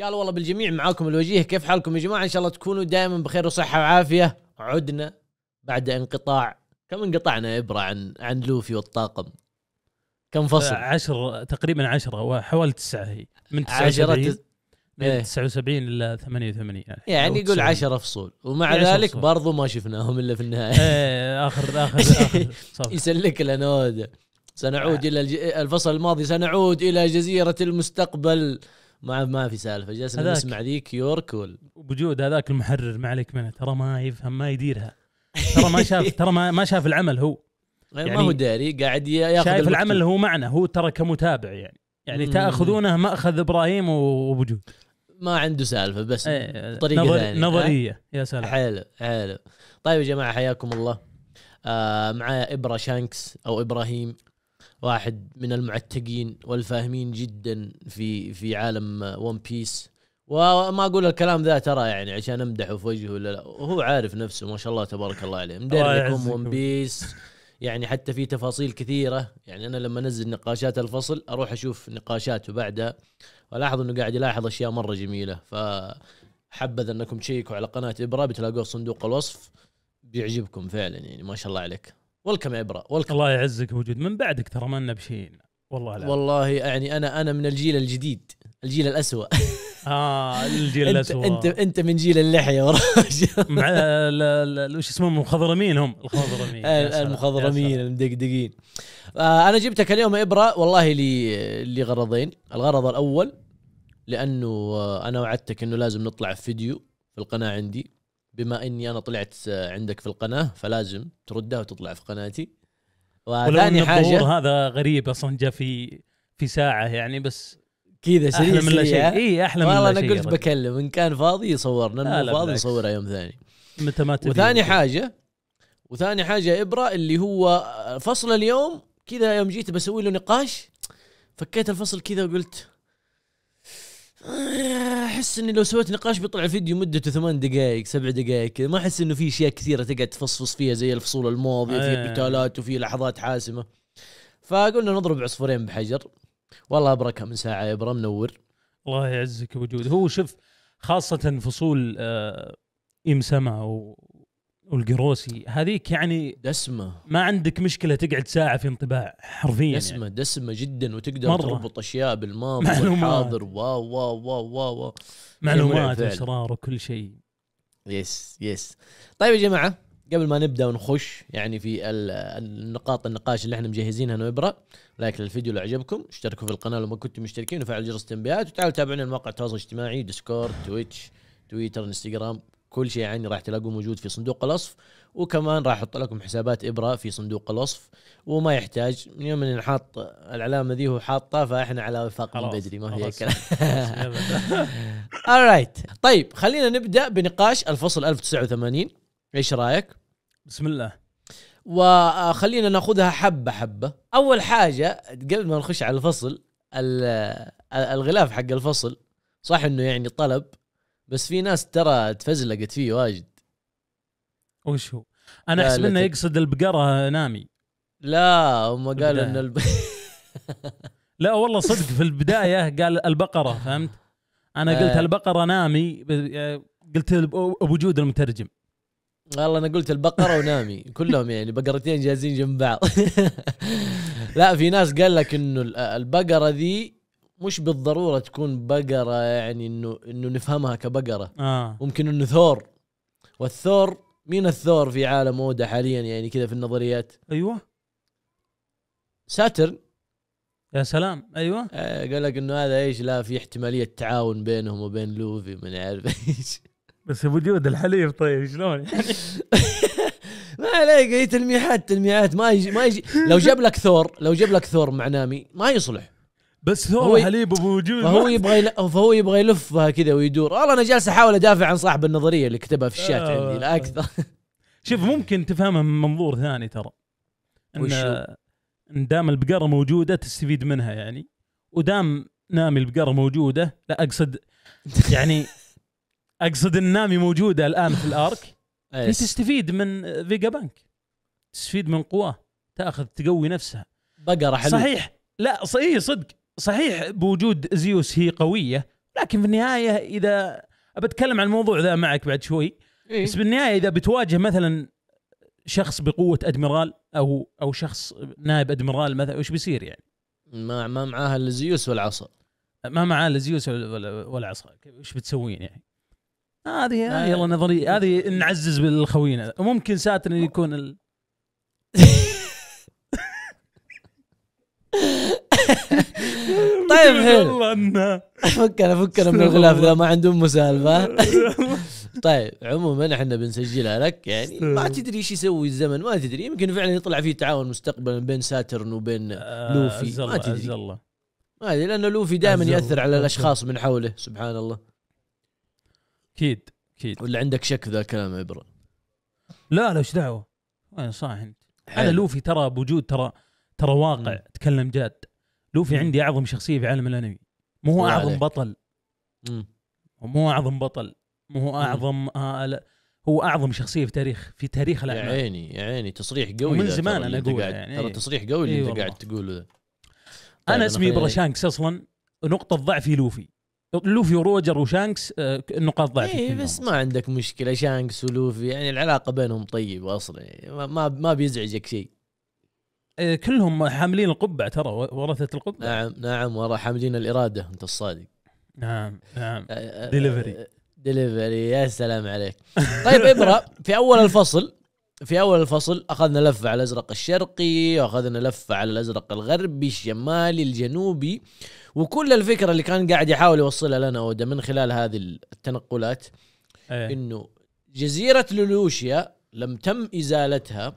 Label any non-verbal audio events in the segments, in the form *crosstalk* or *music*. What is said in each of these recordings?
يا والله بالجميع معاكم الوجيه كيف حالكم يا جماعه ان شاء الله تكونوا دائما بخير وصحه وعافيه عدنا بعد انقطاع كم انقطعنا ابره عن عن لوفي والطاقم كم فصل؟ عشر تقريبا عشرة وحوالي تسعة هي من 79 من 79 إيه. الى 88 يعني, يعني يقول 10 فصول ومع ذلك فصول. برضو ما شفناهم الا في النهايه ايه اخر اخر, آخر *laughs* يسلك لنا سنعود الى الفصل الماضي سنعود الى جزيره المستقبل ما ما في سالفه جالس نسمع ذيك يور كول بوجود هذاك المحرر ما عليك منه ترى ما يفهم ما يديرها ترى ما شاف *laughs* ترى ما, ما شاف العمل هو يعني ما هو داري قاعد ياخذ شايف العمل هو معنا هو ترى كمتابع يعني يعني مم. تاخذونه ماخذ ابراهيم وبوجود ما عنده سالفه بس إيه، طريقه نظر نظريه أه؟ يا سلام حلو حلو طيب يا جماعه حياكم الله آه معايا ابرا شانكس او ابراهيم واحد من المعتقين والفاهمين جدا في في عالم ون بيس وما اقول الكلام ذا ترى يعني عشان امدحه في وجهه ولا لا وهو عارف نفسه ما شاء الله تبارك الله عليه مدربكم ون بيس يعني حتى في تفاصيل كثيره يعني انا لما انزل نقاشات الفصل اروح اشوف نقاشاته بعدها والاحظ انه قاعد يلاحظ اشياء مره جميله ف حبذا انكم تشيكوا على قناه ابره بتلاقوه صندوق الوصف بيعجبكم فعلا يعني ما شاء الله عليك والكم عبره والكم الله يعزك بوجود من بعدك ترى ما لنا بشيء والله لا. والله يعني انا انا من الجيل الجديد الجيل الاسوء *laughs* اه الجيل الاسوء انت انت من جيل اللحيه والراجل *laughs* مع وش اسمهم المخضرمين هم المخضرمين *laughs* المخضرمين المدقدقين آه، انا جبتك اليوم ابره والله لي لغرضين الغرض الاول لانه آه، انا وعدتك انه لازم نطلع في فيديو في القناه عندي بما اني انا طلعت عندك في القناه فلازم تردها وتطلع في قناتي وثاني حاجه هذا غريب اصلا جاء في في ساعه يعني بس كذا سريع احلى من شيء اي احلى من لا والله انا قلت بكلم ان كان فاضي يصورنا لا فاضي نصوره يوم ثاني متى ما تبي وثاني حاجه وثاني حاجه ابره اللي هو آه، فصل اليوم كذا يوم جيت بسوي له نقاش فكيت الفصل كذا وقلت احس اني لو سويت نقاش بيطلع فيديو مدته ثمان دقائق سبع دقائق كذا ما احس انه في اشياء كثيره تقعد تفصفص فيها زي الفصول الماضيه في قتالات إيه. وفي لحظات حاسمه فقلنا نضرب عصفورين بحجر والله ابرك من ساعه يا ابرا منور الله يعزك بوجود هو شوف خاصه فصول آه، ام سما والقروسي هذيك يعني دسمه ما عندك مشكله تقعد ساعه في انطباع حرفيا يعني. دسمه يعني. دسمه جدا وتقدر مرة. تربط اشياء بالماضي *laughs* والحاضر واو واو واو واو معلومات واسرار وكل شيء يس يس طيب يا جماعه قبل ما نبدا ونخش يعني في النقاط النقاش اللي احنا مجهزينها نبرة لايك للفيديو لو عجبكم اشتركوا في القناه لو ما كنتم مشتركين وفعلوا جرس التنبيهات وتعالوا تابعونا مواقع التواصل الاجتماعي ديسكورد تويتش تويتر انستغرام كل شيء عني راح تلاقوه موجود في صندوق الوصف وكمان راح احط لكم حسابات ابره في صندوق الوصف وما يحتاج من يوم اللي حاط العلامه ذي هو حاطه فاحنا على وفاق من بدري ما هي كلام *laughs* *laughs* alright طيب خلينا نبدا بنقاش الفصل 1089 ايش رايك؟ بسم الله وخلينا ناخذها حبه حبه اول حاجه قبل ما نخش على الفصل الغلاف حق الفصل صح انه يعني طلب بس في ناس ترى تفزلقت فيه واجد وش هو؟ انا احسب انه يقصد البقره نامي لا هم قالوا ان الب... *laughs* لا والله صدق في البدايه قال البقره فهمت؟ انا قلت آه. البقره نامي آه، قلت بوجود المترجم والله انا قلت البقره ونامي *laughs* كلهم يعني بقرتين جاهزين جنب بعض *laughs* لا في ناس قال لك انه البقره ذي مش بالضروره تكون بقره يعني انه انه نفهمها كبقره آه. ممكن انه ثور والثور مين الثور في عالم اودا حاليا يعني كذا في النظريات ايوه ساترن يا سلام ايوه آه قال لك انه هذا ايش لا في احتماليه تعاون بينهم وبين لوفي من عارف ايش *laughs* بس وجود الحليب طيب شلون *laughs* ما عليك هي إيه، تلميحات تلميحات ما يجي ما يجي لو جاب لك ثور لو جاب لك ثور مع نامي ما يصلح بس هو حليب ابو وجود فهو يبغى هو فهو يبغى يلفها كذا ويدور والله انا جالس احاول ادافع عن صاحب النظريه اللي كتبها في الشات آه عندي لا آه. اكثر *laughs* شوف ممكن تفهمها من منظور ثاني ترى ان دام البقره موجوده تستفيد منها يعني ودام نامي البقره موجوده لا اقصد *laughs* يعني اقصد النامي موجوده الان في الارك هي تستفيد من فيجا بانك تستفيد من قواه تاخذ تقوي نفسها بقره حلوه صحيح لا صحيح إيه، صدق صحيح بوجود زيوس هي قويه لكن في النهايه اذا بتكلم عن الموضوع ذا معك بعد شوي إيه؟ بس بالنهايه اذا بتواجه مثلا شخص بقوه ادميرال او او شخص نائب ادميرال مثلا وش بيصير يعني؟ ما ما معاها الا زيوس والعصا ما معاه الا زيوس والعصا وش بتسوين يعني؟ هذه آه هذه والله نظريه هذه نعزز بالخوينا ممكن ساتر يكون ال... *laughs* طيب *laughs* حلو والله انه فكنا فكنا من الغلاف ذا ما عندهم امه سالفه *laughs* طيب عموما احنا بنسجلها لك يعني ما تدري ايش يسوي الزمن ما تدري يمكن فعلا يطلع فيه تعاون مستقبلا بين ساترن وبين آه، لوفي ما تدري ما ادري لانه لوفي دائما ياثر على الاشخاص من حوله سبحان الله اكيد اكيد ولا عندك شك ذا الكلام عبره لا لا ايش دعوه انا صاح انت انا لوفي ترى بوجود ترى ترى واقع تكلم جاد لوفي عندي اعظم شخصيه في عالم الانمي مو هو اعظم بطل مو اعظم بطل مو هو اعظم آه، هو اعظم شخصيه في تاريخ في تاريخ الاعمال يا عيني يا عيني تصريح قوي من زمان انا اقول يعني ترى إيه. تصريح قوي اللي إيه انت قاعد تقوله ده. طيب انا اسمي برا شانكس اصلا نقطه ضعفي لوفي لوفي وروجر وشانكس نقاط ضعف اي بس ما عندك مشكله شانكس ولوفي يعني العلاقه بينهم طيبه اصلا يعني ما ما بيزعجك شيء إيه، كلهم حاملين القبعه ترى ورثه القبعه نعم نعم ورا حاملين الاراده انت الصادق نعم نعم دليفري آه، دليفري آه، آه، يا سلام عليك طيب ابرا في اول الفصل في اول الفصل اخذنا لفه على الازرق الشرقي واخذنا لفه على الازرق الغربي الشمالي الجنوبي وكل الفكره اللي كان قاعد يحاول يوصلها لنا اودا من خلال هذه التنقلات أيه. انه جزيره لولوشيا لم تم ازالتها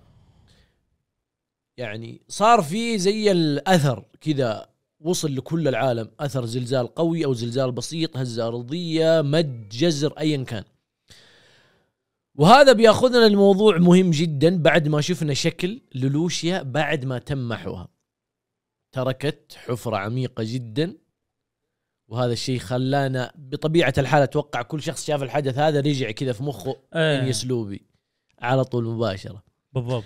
يعني صار في زي الاثر كذا وصل لكل العالم اثر زلزال قوي او زلزال بسيط هزه ارضيه مد جزر ايا كان وهذا بياخذنا لموضوع مهم جدا بعد ما شفنا شكل لولوشيا بعد ما تم محوها تركت حفره عميقه جدا وهذا الشيء خلانا بطبيعه الحال اتوقع كل شخص شاف الحدث هذا رجع كذا في مخه ايه. اسلوبي على طول مباشره بالضبط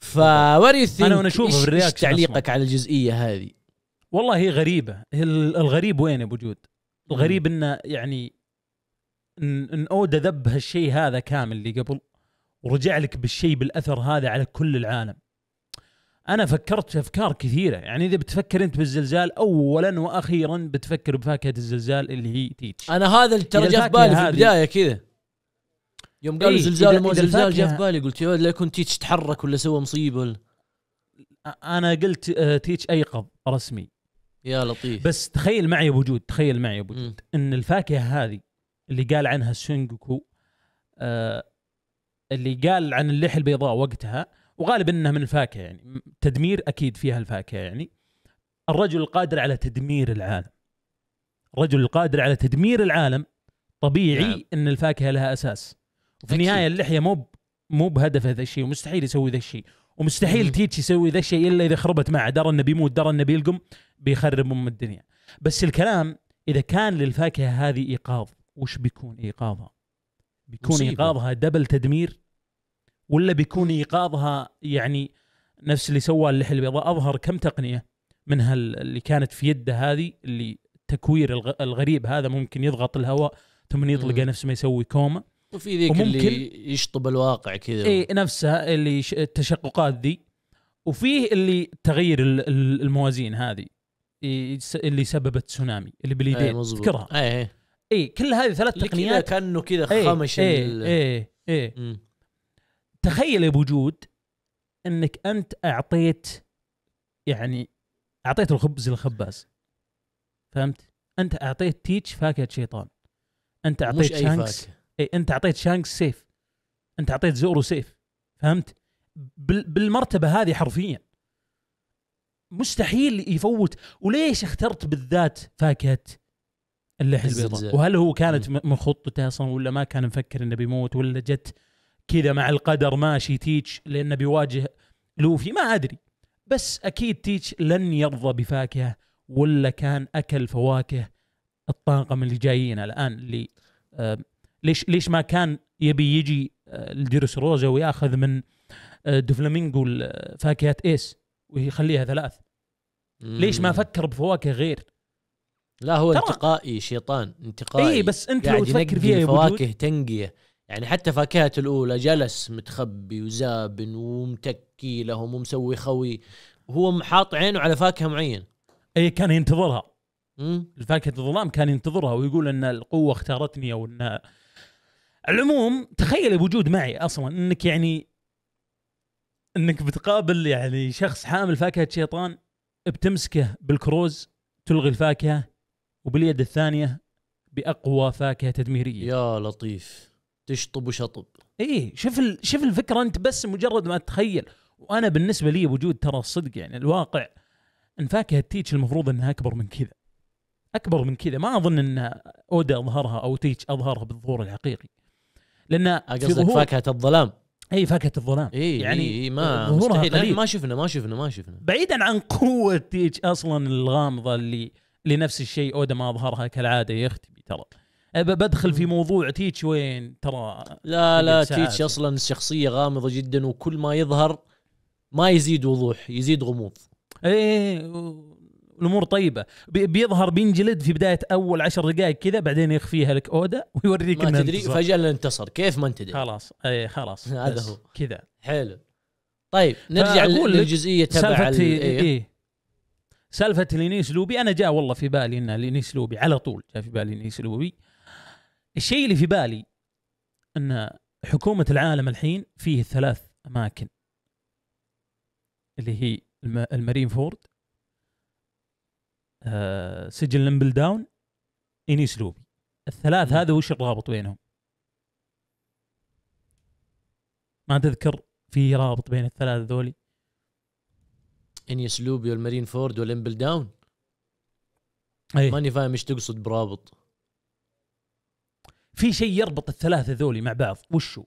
فوات يو انا وانا اشوفه بالرياكشن تعليقك على الجزئيه هذه والله هي غريبه الغريب وين يا ابو جود؟ الغريب انه يعني ان اودا ذب هالشيء هذا كامل اللي قبل ورجع لك بالشيء بالاثر هذا على كل العالم انا فكرت في افكار كثيره يعني اذا بتفكر انت بالزلزال اولا واخيرا بتفكر بفاكهه الزلزال اللي هي تيتش انا هذا اللي ترى جاء في بالي في البدايه كذا يوم قالوا إيه؟ زلزال ما زلزال جاء في بالي قلت يا لا يكون تيتش تحرك ولا سوى مصيبه ولا انا قلت آه، تيتش ايقظ رسمي يا لطيف بس تخيل معي يا وجود تخيل معي يا وجود ان الفاكهه هذه اللي قال عنها سونجوكو آه اللي قال عن اللحى البيضاء وقتها وغالبا انها من الفاكهه يعني تدمير اكيد فيها الفاكهه يعني الرجل القادر على تدمير العالم الرجل القادر على تدمير العالم طبيعي نعم. ان الفاكهه لها اساس في النهايه اللحيه مو مو بهدف هذا الشيء ومستحيل يسوي ذا الشيء ومستحيل تيتش يسوي ذا الشيء الا اذا خربت معه درى انه بيموت درى انه بيلقم بيخرب ام الدنيا بس الكلام اذا كان للفاكهه هذه ايقاظ وش بيكون ايقاظها؟ بيكون مصيبة. ايقاظها دبل تدمير ولا بيكون ايقاظها يعني نفس اللي سواه اللحيه البيضاء اظهر كم تقنيه منها اللي كانت في يده هذه اللي التكوير الغريب هذا ممكن يضغط الهواء ثم يطلقه نفس ما يسوي كوما وفي ذيك اللي يشطب الواقع كذا اي نفسها اللي التشققات ذي وفيه اللي تغيير الموازين هذه إيه، اللي سببت تسونامي اللي باليدين إيه، تذكرها اي اي إيه، كل هذه ثلاث تقنيات كانه كذا خمش اي اي اي, تخيل يا ابو جود انك انت اعطيت يعني اعطيت الخبز للخباز فهمت؟ انت اعطيت تيتش فاكهه شيطان انت اعطيت شانكس اي انت اعطيت شانكس سيف انت اعطيت زورو سيف فهمت بال... بالمرتبه هذه حرفيا مستحيل يفوت وليش اخترت بالذات فاكهه اللحيه البيضاء وهل هو كانت من خطته اصلا ولا ما كان مفكر انه بيموت ولا جت كذا مع القدر ماشي تيتش لانه بيواجه لوفي ما ادري بس اكيد تيتش لن يرضى بفاكهه ولا كان اكل فواكه الطاقم اللي جايين الان اللي آه، ليش ليش ما كان يبي يجي آه، الجيروس روزا وياخذ من آه، دوفلامينجو آه، فاكهه ايس ويخليها ثلاث ليش ما فكر بفواكه غير لا هو طبعا. انتقائي شيطان انتقائي اي بس انت لو تفكر فيها فواكه تنقيه يعني حتى فاكهته الأولى جلس متخبي وزابن ومتكي لهم ومسوي خوي وهو حاط عينه على فاكهة معينة أي كان ينتظرها الفاكهة الظلام كان ينتظرها ويقول أن القوة اختارتني أو أن العموم تخيل بوجود معي اصلا انك يعني انك بتقابل يعني شخص حامل فاكهه شيطان بتمسكه بالكروز تلغي الفاكهه وباليد الثانيه باقوى فاكهه تدميريه يا لطيف تشطب وشطب ايه شوف ال... شوف الفكره انت بس مجرد ما تتخيل وانا بالنسبه لي وجود ترى الصدق يعني الواقع ان فاكهه تيتش المفروض انها اكبر من كذا اكبر من كذا ما اظن ان اودا اظهرها او تيتش اظهرها بالظهور الحقيقي لان آه، قصدك فاكهه الظلام اي فاكهه الظلام اي يعني إيه, ما مستحيل ما شفنا ما شفنا ما شفنا بعيدا عن قوه تيتش اصلا الغامضه اللي لنفس الشيء اودا ما اظهرها كالعاده يختبي ترى بدخل في موضوع تيتش وين ترى لا لا تيتش اصلا شخصيه غامضه جدا وكل ما يظهر ما يزيد وضوح يزيد غموض ايه الامور طيبه بيظهر بينجلد في بدايه اول عشر دقائق كذا بعدين يخفيها لك اودا ويوريك ما تدري فجاه انتصر كيف ما تدري خلاص اي خلاص هذا هو كذا حلو طيب نرجع للجزئيه تبع سالفه إيه. إيه؟ سالفه لينيس لوبي انا جاء والله في بالي ان لينيس لوبي على طول جاء في بالي لينيس لوبي الشيء اللي في بالي ان حكومه العالم الحين فيه ثلاث اماكن اللي هي المارين فورد آه سجل لمبل داون اني لوبي الثلاث هذا وش الرابط بينهم؟ ما تذكر في رابط بين الثلاث ذولي اني لوبي والمارين فورد ولمبل داون اي ماني فاهم ايش تقصد برابط في شيء يربط الثلاثه ذولي مع بعض وشو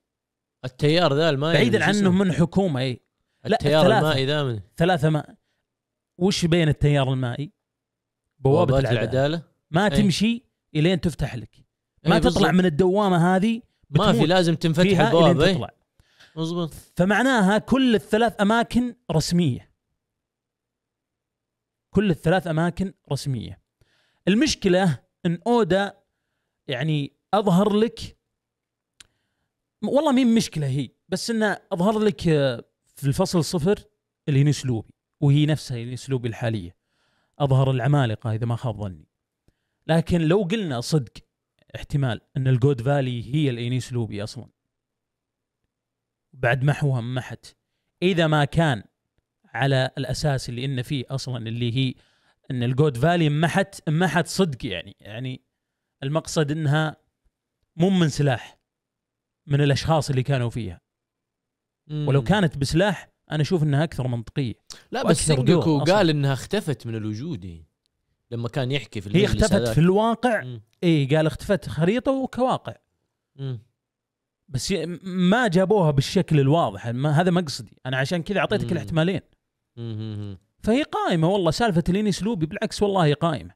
التيار ذا المائي بعيدا عنه من حكومه اي التيار لا المائي ذا من ثلاثه ما وش بين التيار المائي بوابه العداله, العدالة. ما أي. تمشي الين تفتح لك إيه، ما تطلع من الدوامه هذه ما في لازم تنفتح البوابه إيه. تطلع مظبوط فمعناها كل الثلاث اماكن رسميه كل الثلاث اماكن رسميه المشكله ان اودا يعني اظهر لك والله مين مشكله هي بس انه اظهر لك آه، في الفصل صفر اللي اسلوبي وهي نفسها الهين اسلوبي الحاليه اظهر العمالقه اذا ما خاب ظني لكن لو قلنا صدق احتمال ان الجود فالي هي الانيس لوبي اصلا بعد محوها محت اذا ما كان على الاساس اللي ان فيه اصلا اللي هي ان الجود فالي محت محت صدق يعني يعني المقصد انها مو من سلاح من الاشخاص اللي كانوا فيها ولو كانت بسلاح انا اشوف انها اكثر منطقيه لا بس سينجكو قال انها اختفت من الوجود إيه. لما كان يحكي في هي اختفت في الواقع اي قال اختفت خريطه وكواقع م. بس ما جابوها بالشكل الواضح ما هذا مقصدي انا عشان كذا اعطيتك الاحتمالين فهي قائمه والله سالفه ليني اسلوبي بالعكس والله قائمه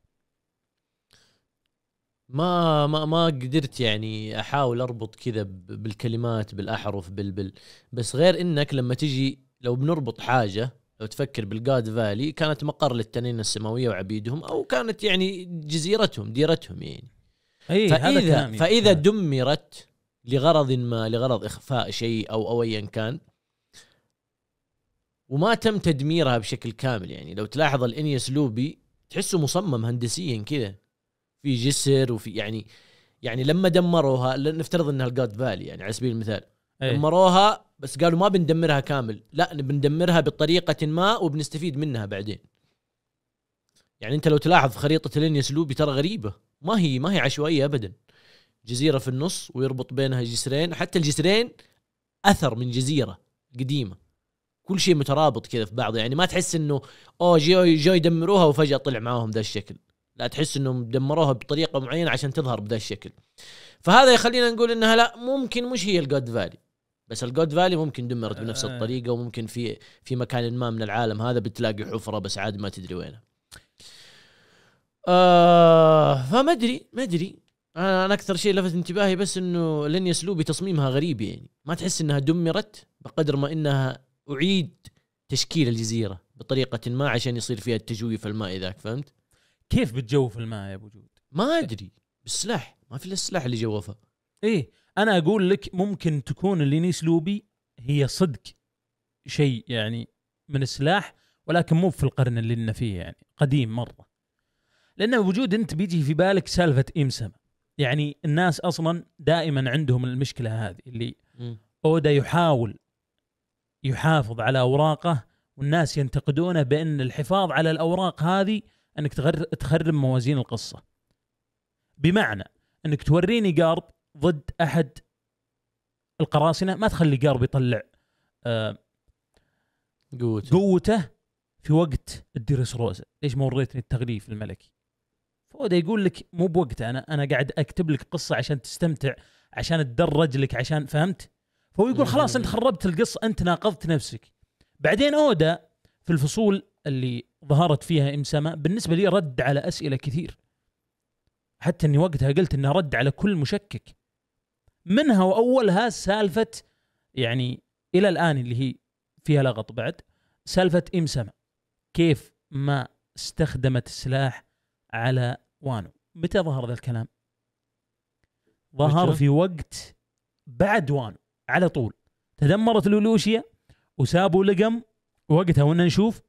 ما ما ما قدرت يعني احاول اربط كذا بالكلمات بالاحرف بالبل بس غير انك لما تجي لو بنربط حاجه لو تفكر بالجاد فالي كانت مقر للتنين السماويه وعبيدهم او كانت يعني جزيرتهم ديرتهم يعني أي فاذا فاذا نعم. دمرت لغرض ما لغرض اخفاء شيء او او ايا كان وما تم تدميرها بشكل كامل يعني لو تلاحظ الانيس لوبي تحسه مصمم هندسيا كذا في جسر وفي يعني يعني لما دمروها نفترض انها الجاد فالي يعني على سبيل المثال أيه. دمروها بس قالوا ما بندمرها كامل لا بندمرها بطريقه ما وبنستفيد منها بعدين يعني انت لو تلاحظ خريطه لينيوس لوبي ترى غريبه ما هي ما هي عشوائيه ابدا جزيره في النص ويربط بينها جسرين حتى الجسرين اثر من جزيره قديمه كل شيء مترابط كذا في بعض يعني ما تحس انه اوه جو جو يدمروها وفجاه طلع معاهم ذا الشكل لا تحس انهم دمروها بطريقه معينه عشان تظهر بذا الشكل فهذا يخلينا نقول انها لا ممكن مش هي الجود فالي بس الجود فالي ممكن دمرت آه. بنفس الطريقه وممكن في في مكان ما من العالم هذا بتلاقي حفره بس عاد ما تدري وينها. آه فما ادري ما ادري انا اكثر شيء لفت انتباهي بس انه لين اسلوبي تصميمها غريب يعني ما تحس انها دمرت بقدر ما انها اعيد تشكيل الجزيره بطريقه ما عشان يصير فيها التجويف المائي ذاك فهمت؟ كيف بتجوف الماء يا ابو جود؟ ما ادري بالسلاح ما في الا السلاح اللي جوفها. ايه انا اقول لك ممكن تكون لينيس لوبي هي صدق شيء يعني من السلاح ولكن مو في القرن اللي لنا فيه يعني قديم مره لان وجود انت بيجي في بالك سالفه امسم يعني الناس اصلا دائما عندهم المشكله هذه اللي اودا يحاول يحافظ على اوراقه والناس ينتقدونه بان الحفاظ على الاوراق هذه انك تخرب موازين القصه بمعنى انك توريني قارب ضد احد القراصنه ما تخلي قارب يطلع آه، قوته قوته في وقت الدرس روزا ليش ما وريتني التغليف الملكي فودا يقول لك مو بوقته انا انا قاعد اكتب لك قصه عشان تستمتع عشان تدرج لك عشان فهمت فهو يقول خلاص انت خربت القصه انت ناقضت نفسك بعدين اودا في الفصول اللي ظهرت فيها ام سما بالنسبه لي رد على اسئله كثير حتى اني وقتها قلت انه رد على كل مشكك منها واولها سالفه يعني الى الان اللي هي فيها لغط بعد سالفه ام سما كيف ما استخدمت السلاح على وانو متى ظهر ذا الكلام ظهر في وقت بعد وانو على طول تدمرت لولوشيا وسابوا لقم وقتها وانا نشوف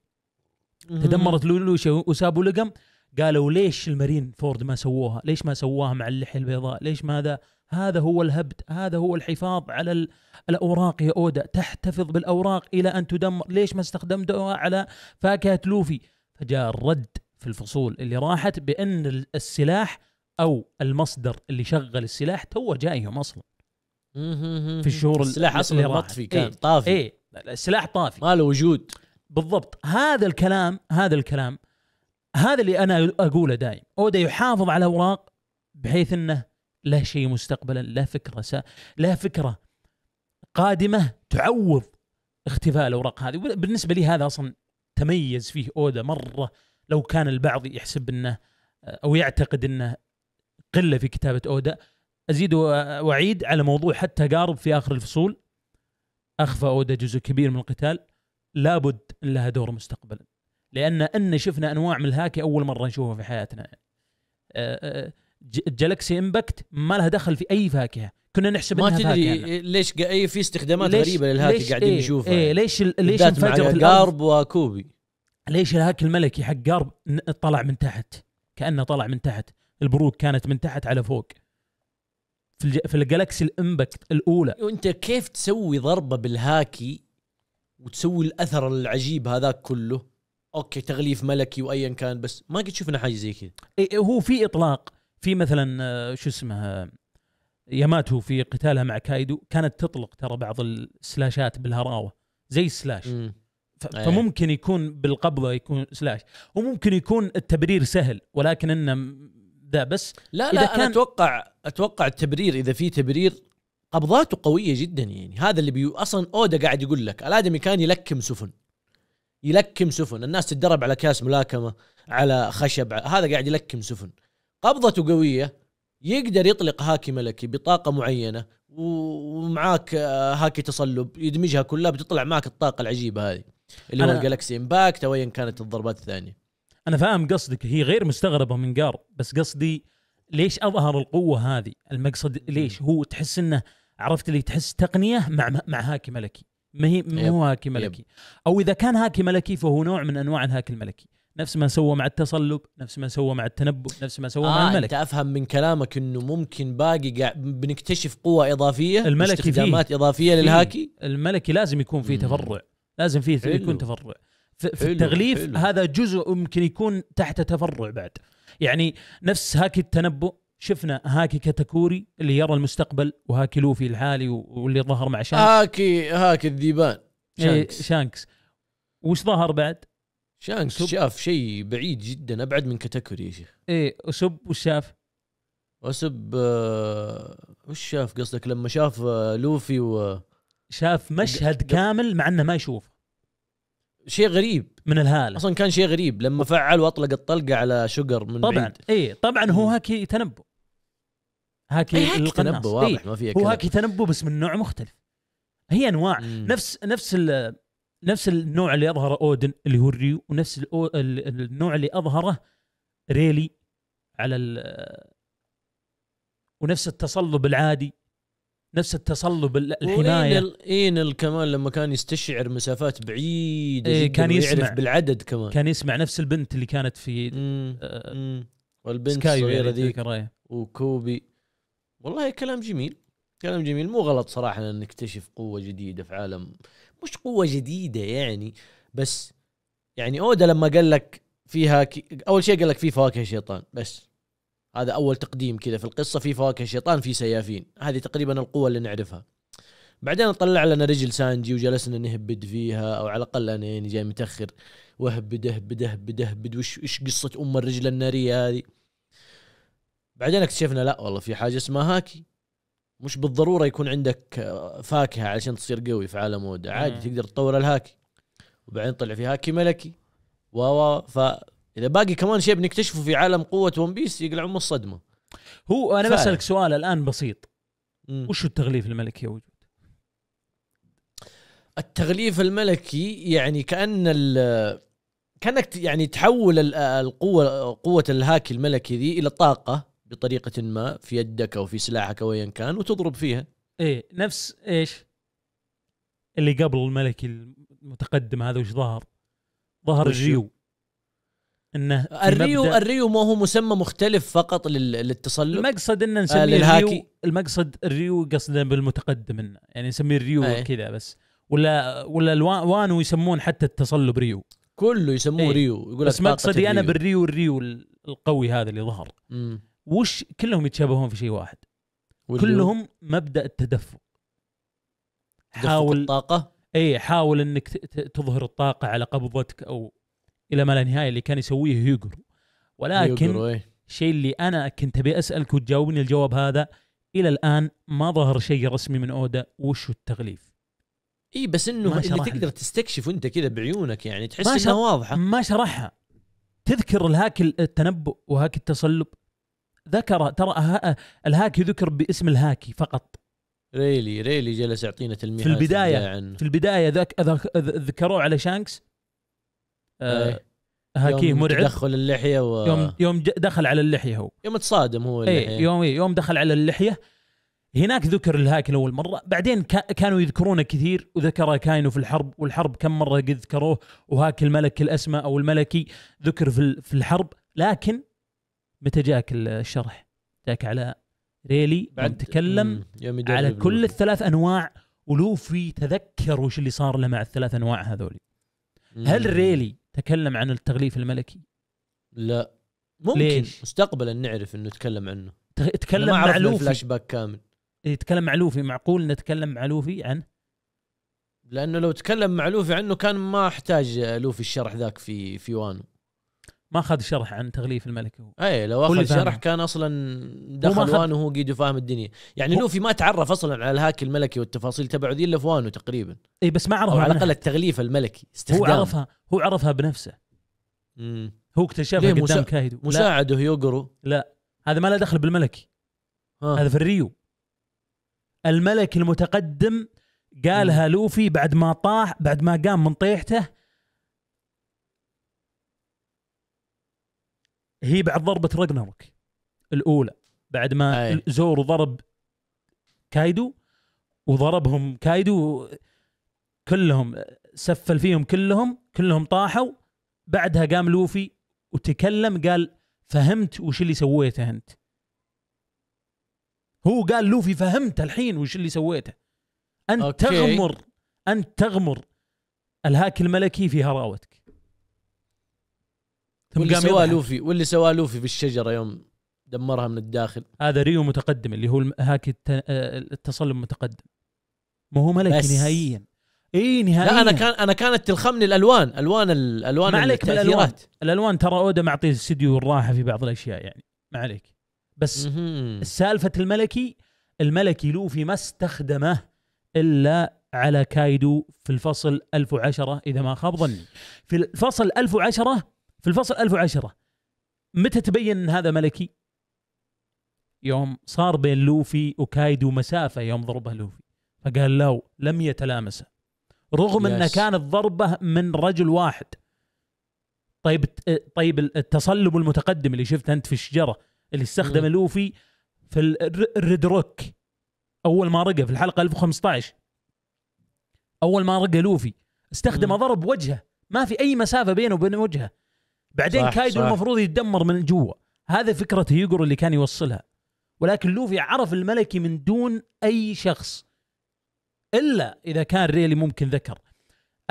تدمرت لولوشيا وسابوا لقم قالوا ليش المارين فورد ما سووها ليش ما سووها مع اللحية البيضاء ليش ما هذا هذا هو الهبد هذا هو الحفاظ على الأوراق يا أودا تحتفظ بالأوراق إلى أن تدمر ليش ما استخدمتها على فاكهة لوفي فجاء الرد في الفصول اللي راحت بأن السلاح أو المصدر اللي شغل السلاح توه جايهم أصلا في الشهور السلاح اصلا مطفي إيه، كان إيه طافي اي السلاح طافي ما له وجود بالضبط هذا الكلام هذا الكلام هذا اللي انا اقوله دايم اودا يحافظ على الاوراق بحيث انه لا شيء مستقبلا لا فكره س... لا فكره قادمه تعوض اختفاء الاوراق هذه بالنسبه لي هذا اصلا تميز فيه اودا مره لو كان البعض يحسب انه او يعتقد انه قله في كتابه اودا ازيد واعيد على موضوع حتى قارب في اخر الفصول اخفى اودا جزء كبير من القتال لابد ان لها دور مستقبلا لان ان شفنا انواع من الهاكي اول مره نشوفها في حياتنا يعني. جالكسي امباكت ما لها دخل في اي فاكهه كنا نحسب ما تدري ليش اي في استخدامات ليش غريبه للهاك قاعدين ايه نشوفها ايه يعني. ليش ليش انفجر قارب وكوبي ليش الهاك الملكي حق قارب طلع من تحت كانه طلع من تحت البروق كانت من تحت على فوق في الج... في الجالكسي الامباكت الاولى وانت كيف تسوي ضربه بالهاكي وتسوي الاثر العجيب هذاك كله اوكي تغليف ملكي وايا كان بس ما قد شفنا حاجه زي كذا إيه هو في اطلاق في مثلا آه، شو اسمه ياماتو في قتالها مع كايدو كانت تطلق ترى بعض السلاشات بالهراوه زي السلاش إيه. فممكن يكون بالقبضه يكون سلاش وممكن يكون التبرير سهل ولكن انه ذا بس لا لا إذا كان أنا اتوقع اتوقع التبرير اذا في تبرير قبضاته قويه جدا يعني هذا اللي بيو اصلا اودا قاعد يقول لك الادمي كان يلكم سفن يلكم سفن الناس تتدرب على كاس ملاكمه على خشب هذا قاعد يلكم سفن قبضته قويه يقدر يطلق هاكي ملكي بطاقه معينه ومعاك آه، هاكي تصلب يدمجها كلها بتطلع معك الطاقه العجيبه هذه اللي هو الجلاكسي امباكت او ايا كانت الضربات الثانيه انا فاهم قصدك هي غير مستغربه من جار بس قصدي ليش اظهر القوه هذه المقصد ليش هو تحس انه عرفت اللي تحس تقنيه مع مع هاكي ملكي ما هي مو هاكي ملكي او اذا كان هاكي ملكي فهو نوع من انواع الهاكي الملكي نفس ما سوى مع التصلب نفس ما سوى مع التنبؤ نفس ما سوى آه مع الملك انت افهم من كلامك انه ممكن باقي قاعد بنكتشف قوه اضافيه الملكي استخدامات فيه اضافيه للهاكي الملكي لازم يكون فيه تفرع لازم فيه حلو. يكون تفرع في حلو. التغليف حلو. هذا جزء ممكن يكون تحت تفرع بعد يعني نفس هاكي التنبؤ شفنا هاكي كاتاكوري اللي يرى المستقبل وهاكي لوفي الحالي واللي ظهر مع شانكس هاكي هاكي الذيبان إيه، شانكس, شانكس. وش ظهر بعد؟ شانكس سب... شاف شيء بعيد جدا ابعد من كاتاكوري يا شيخ ايه وسب وش شاف؟ وسب آه... وش شاف قصدك لما شاف آه لوفي و شاف مشهد كامل مع انه ما يشوفه شيء غريب من الهاله اصلا كان شيء غريب لما فعل واطلق الطلقه على شجر من طبعا بعيد. ايه طبعا هو هاكي تنبؤ هاكي, إيه، هاكي تنبؤ واضح إيه؟ ما فيها هو هاكي تنبؤ بس من نوع مختلف هي انواع مم. نفس نفس ال نفس النوع اللي اظهره اودن اللي هو الريو ونفس النوع اللي اظهره ريلي على ونفس التصلب العادي نفس التصلب الحمايه اينل اينل كمان لما كان يستشعر مسافات بعيده إيه كان يسمع بالعدد كمان كان يسمع نفس البنت اللي كانت في مم. آه مم. والبنت الصغيره يعني، ذيك إيه. وكوبي والله كلام جميل كلام جميل مو غلط صراحه ان نكتشف قوه جديده في عالم مش قوه جديده يعني بس يعني اودا لما قال لك فيها كي... اول شيء قال لك في فواكه شيطان بس هذا اول تقديم كذا في القصه في فواكه شيطان في سيافين هذه تقريبا القوه اللي نعرفها بعدين طلع لنا رجل سانجي وجلسنا نهبد فيها او على الاقل انا يعني جاي متاخر وهبد اهبد اهبد اهبد وش ايش قصه ام الرجل الناريه هذه بعدين اكتشفنا لا والله في حاجه اسمها هاكي مش بالضروره يكون عندك آه، فاكهه عشان تصير قوي في عالم مود عادي تقدر تطور الهاكي وبعدين طلع في هاكي ملكي و و فاذا باقي كمان شيء بنكتشفه في عالم قوه ون بيس يقلع ام الصدمه هو انا فعلا. بسالك سؤال الان بسيط وش التغليف الملكي يا وجود؟ التغليف الملكي يعني كان كانك يعني تحول آه، القوه قوه الهاكي الملكي ذي الى طاقه بطريقه ما في يدك او في سلاحك او ايا كان وتضرب فيها ايه نفس ايش اللي قبل الملكي المتقدم هذا وش ظهر ظهر الريو انه الريو الريو ما هو مسمى مختلف فقط للتسلق المقصد إنه آه، نسميه آه الريو المقصد الريو قصده بالمتقدم انه يعني نسميه الريو آه. كذا بس ولا ولا الوانو يسمون حتى التصلب ريو كله يسموه ايه. ريو يقول بس مقصدي يعني انا بالريو الريو القوي هذا اللي ظهر مم. وش كلهم يتشابهون في شيء واحد كلهم مبدا التدفق حاول الطاقه اي حاول انك تظهر الطاقه على قبضتك او الى ما لا نهايه اللي كان يسويه هيجر ولكن الشيء اللي انا كنت ابي اسالك وتجاوبني الجواب هذا الى الان ما ظهر شيء رسمي من اودا وش التغليف اي بس انه ما اللي تقدر تستكشف انت كذا بعيونك يعني تحس انها واضحه ما شرحها تذكر الهاك التنبؤ وهاك التصلب ذكر ترى الهاكي ذكر باسم الهاكي فقط ريلي ريلي جلس يعطينا تلميح في البدايه في البدايه ذاك ذكروه على شانكس آه إيه. يوم مرعب تدخل اللحيه و... يوم يوم دخل على اللحيه هو يوم تصادم هو إيه، اللحيه ايه يوم يوم دخل على اللحيه هناك ذكر الهاكي لاول مره بعدين كانوا يذكرونه كثير وذكر كاينو في الحرب والحرب كم مره قد ذكروه وهاك الملك الاسمى او الملكي ذكر في الحرب لكن متى جاك الشرح؟ جاك على ريلي بعد تكلم على كل الثلاث انواع ولوفي تذكر وش اللي صار له مع الثلاث انواع هذولي هل ريلي تكلم عن التغليف الملكي؟ لا ممكن ليش؟ مستقبلا نعرف انه تكلم عنه تكلم مع لوفي فلاش باك كامل يتكلم إيه، مع لوفي معقول نتكلم مع لوفي عنه؟ لانه لو تكلم مع لوفي عنه كان ما احتاج لوفي الشرح ذاك في في وانو ما اخذ شرح عن تغليف الملك هو اي لو اخذ شرح كان اصلا دخل وانو هو قيد فاهم الدنيا يعني هو... لوفي ما تعرف اصلا على الهاك الملكي والتفاصيل تبعه ذي الا في تقريبا اي بس ما عرفها على الاقل التغليف الملكي استخدام. هو عرفها هو عرفها بنفسه مم. هو اكتشفها قدام مسا... كايدو مساعده هيوغرو لا هذا ما له دخل بالملكي ها. هذا في الريو الملك المتقدم قالها لوفي بعد ما طاح بعد ما قام من طيحته هي بعد ضربه رجنروك الاولى بعد ما أي. زورو ضرب كايدو وضربهم كايدو كلهم سفل فيهم كلهم كلهم طاحوا بعدها قام لوفي وتكلم قال فهمت وش اللي سويته انت هو قال لوفي فهمت الحين وش اللي سويته انت أوكي. تغمر انت تغمر الهاك الملكي في هراوتك واللي سواه لوفي واللي سواه لوفي في الشجره يوم دمرها من الداخل هذا ريو متقدم اللي هو هاك آه، التصلب متقدم ما هو ملك بس. نهائيا اي نهائيا لا انا كان انا كانت تلخمني الالوان الوان الالوان ما عليك بالالوان الالوان ترى اودا معطيه استديو الراحه في بعض الاشياء يعني ما عليك بس سالفه الملكي الملكي لوفي ما استخدمه الا على كايدو في الفصل 1010 اذا ما خاب ظني في الفصل 1010 في الفصل 1010 متى تبين ان هذا ملكي؟ يوم صار بين لوفي وكايدو مسافه يوم ضربه لوفي فقال له لم يتلامسا رغم yes. انه كانت ضربه من رجل واحد طيب طيب التصلب المتقدم اللي شفته انت في الشجره اللي استخدم mm. لوفي في الريد روك اول ما رقى في الحلقه 1015 اول ما رقى لوفي استخدم م. ضرب وجهه ما في اي مسافه بينه وبين وجهه بعدين صح كايدو صح. المفروض يتدمر من جوا هذا فكره هيجور اللي كان يوصلها ولكن لوفي عرف الملكي من دون اي شخص الا اذا كان ريلي ممكن ذكر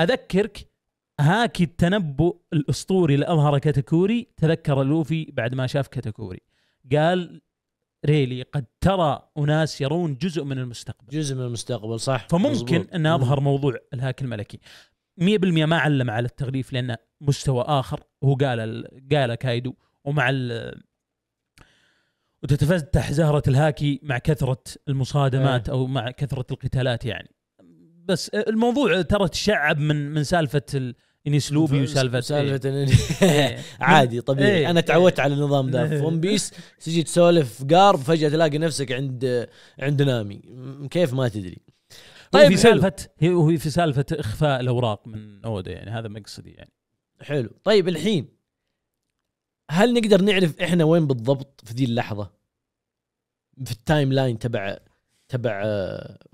اذكرك هاكي التنبؤ الاسطوري اللي اظهره كاتاكوري تذكر لوفي بعد ما شاف كاتاكوري قال ريلي قد ترى اناس يرون جزء من المستقبل جزء من المستقبل صح فممكن مزبوط. ان اظهر موضوع الهاك الملكي 100% ما علم على التغليف لانه مستوى اخر هو قال قال كايدو ومع ال وتتفتح زهره الهاكي مع كثره المصادمات إيه. او مع كثره القتالات يعني بس الموضوع ترى تشعب من من سالفه ال... وسالفه إيه. سالفه إيه. *laughs* عادي إيه. طبيعي إيه. انا تعودت على النظام ذا في ون بيس تجي تسولف قارب فجاه تلاقي نفسك عند عند نامي كيف ما تدري طيب, طيب، في سالفه هو في سالفه اخفاء الاوراق من اودا يعني هذا مقصدي يعني حلو طيب الحين هل نقدر نعرف احنا وين بالضبط في ذي اللحظه في التايم لاين تبع تبع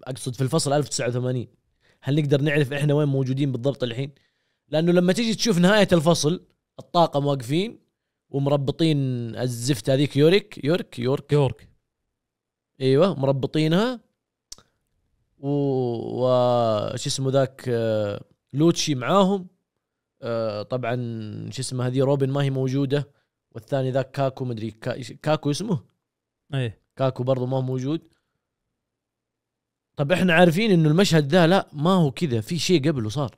اقصد في الفصل 1089 هل نقدر نعرف احنا وين موجودين بالضبط الحين لانه لما تيجي تشوف نهايه الفصل الطاقم واقفين ومربطين الزفت هذيك يورك يورك يورك يورك ايوه مربطينها و, و... شو اسمه ذاك آه، لوتشي معاهم آه، طبعا شو اسمه هذه روبن ما هي موجوده والثاني ذاك كاكو مدري كاكو اسمه ايه كاكو برضه ما هو موجود طب احنا عارفين انه المشهد ذا لا ما هو كذا في شيء قبله صار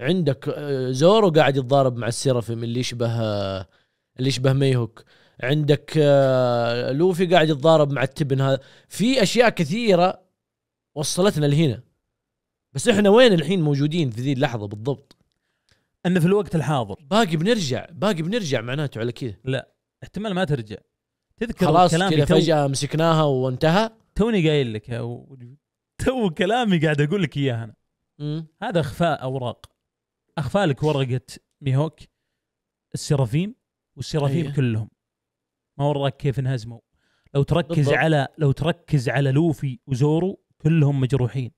عندك آه، زورو قاعد يتضارب مع السيرافيم اللي يشبه آه، اللي يشبه ميهوك عندك لوفي قاعد يتضارب مع التبن هذا في اشياء كثيره وصلتنا لهنا بس احنا وين الحين موجودين في ذي اللحظه بالضبط انه في الوقت الحاضر باقي بنرجع باقي بنرجع معناته على كذا لا احتمال ما ترجع تذكر خلاص كذا فجاه مسكناها وانتهى توني قايل لك تو كلامي قاعد اقول لك اياه انا مم. هذا اخفاء اوراق اخفاء لك ورقه ميهوك السرافيم والسرافيم أيه. كلهم ما وراك كيف انهزموا لو تركز بالضبط. على لو تركز على لوفي وزورو كلهم مجروحين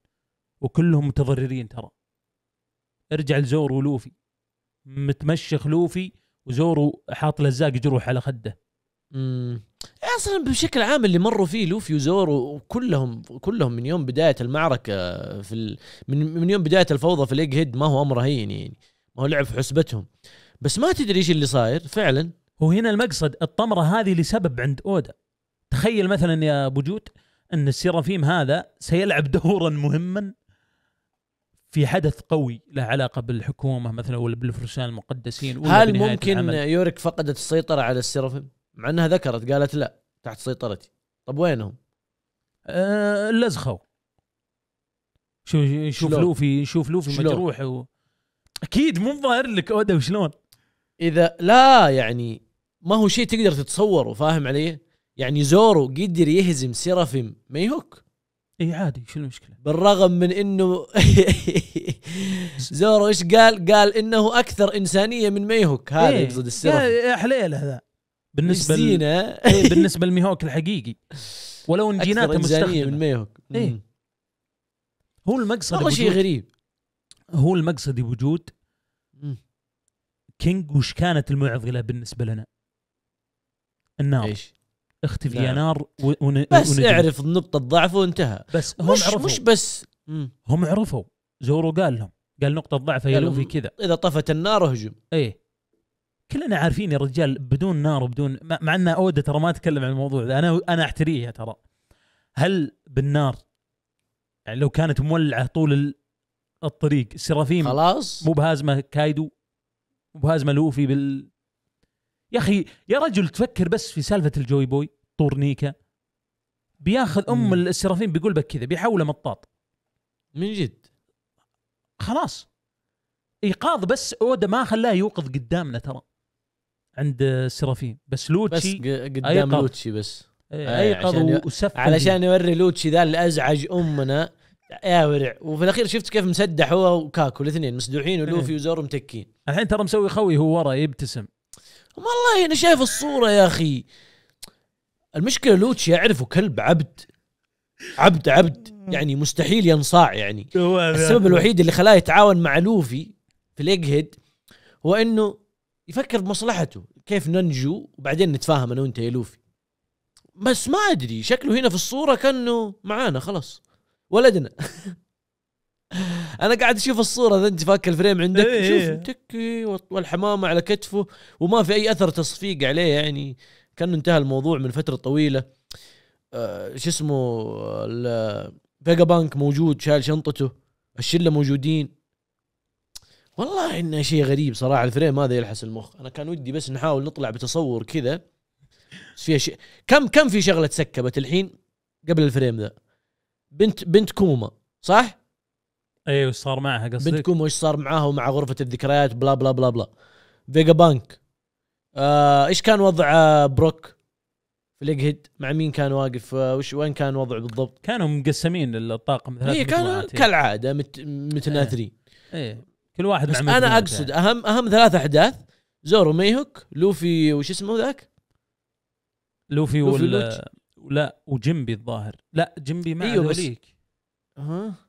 وكلهم متضررين ترى ارجع لزورو ولوفي متمشخ لوفي وزورو حاط لزاق جروح على خده امم اصلا بشكل عام اللي مروا فيه لوفي وزورو كلهم كلهم من يوم بدايه المعركه في ال... من من يوم بدايه الفوضى في الايج هيد ما هو امر هين يعني ما هو لعب في حسبتهم بس ما تدري ايش اللي صاير فعلا هو هنا المقصد الطمره هذه لسبب عند اودا تخيل مثلا يا ابو جود ان السيرافيم هذا سيلعب دورا مهما في حدث قوي له علاقه بالحكومه مثلا ولا بالفرسان المقدسين ولا هل ممكن يورك فقدت السيطره على السيرفم؟ مع انها ذكرت قالت لا تحت سيطرتي طب وينهم؟ آه لزخوا شوف شوف لوفي شوف لوفي مجروح و... اكيد مو ظاهر لك اودا وشلون اذا لا يعني ما هو شيء تقدر تتصوره فاهم علي؟ يعني زورو قدر يهزم سيرافيم ميهوك اي عادي شو المشكله؟ بالرغم من انه *laughs* زورو ايش قال؟ قال انه اكثر انسانيه من ميهوك هذا يقصد إيه؟ يا حليله ذا بالنسبه ل... إيه *laughs* بالنسبه لميهوك الحقيقي ولو ان جيناته مستخدمه من ميهوك إيه؟ هو المقصد والله شيء غريب هو المقصد بوجود كينج وش كانت المعضله بالنسبه لنا؟ النار ايش؟ اختفي يا نار ون... بس ونجم. اعرف نقطه ضعفه وانتهى بس هم مش عرفوا مش بس مم. هم عرفوا زورو قال لهم قال نقطه ضعفه يا لوفي كذا اذا طفت النار اهجم ايه كلنا عارفين يا رجال بدون نار وبدون مع ان اودا ترى ما تكلم عن الموضوع ده انا انا احتريه ترى هل بالنار يعني لو كانت مولعه طول الطريق سيرافيم خلاص مو بهازمه كايدو مو بهازمه لوفي بال يا اخي يا رجل تفكر بس في سالفه الجوي بوي طورنيكا بياخذ ام السرافين بقلبك كذا بيحوله مطاط من جد خلاص ايقاظ بس اودا ما خلاه يوقظ قدامنا ترى عند السرافين بس لوتشي بس آه، قدام لوتشي بس ايقظ آه علشان يوري لوتشي ذا اللي ازعج امنا يا ورع وفي الاخير شفت كيف مسدح هو وكاكو الاثنين مسدوحين ولوفي إيه. وزورو متكين الحين ترى مسوي خوي هو ورا يبتسم والله انا شايف الصوره يا اخي المشكله لوتش يعرفه كلب عبد عبد عبد يعني مستحيل ينصاع يعني السبب الوحيد اللي خلاه يتعاون مع لوفي في الايج هيد هو انه يفكر بمصلحته كيف ننجو وبعدين نتفاهم انا وانت يا لوفي بس ما ادري شكله هنا في الصوره كانه معانا خلاص ولدنا *laughs* *laughs* انا قاعد اشوف الصوره ذا انت فاك الفريم عندك ايه شوف إيه. تكي والحمامه على كتفه وما في اي اثر تصفيق عليه يعني كان انتهى الموضوع من فتره طويله أه شو اسمه فيجا بانك موجود شايل شنطته الشله موجودين والله انه شيء غريب صراحه الفريم هذا يلحس المخ انا كان ودي بس نحاول نطلع بتصور كذا فيها شيء كم كم في شغله تسكبت الحين قبل الفريم ذا بنت بنت كوما صح اي وش صار معها قصدك بنتكم وش صار معاها ومع غرفه الذكريات بلا بلا بلا بلا فيجا بانك آه ايش كان وضع آه، بروك في الاجهد مع مين كان واقف آه، وش وين كان وضع بالضبط كانوا مقسمين الطاقم ثلاث اي كانوا إيه. كالعاده مت متناثرين ايه. ايه كل واحد بس مع انا اقصد يعني. اهم اهم ثلاث احداث زورو ميهوك لوفي وش اسمه ذاك لوفي, لوفي وال لا وجيمبي الظاهر لا جيمبي مع ايوه بس اها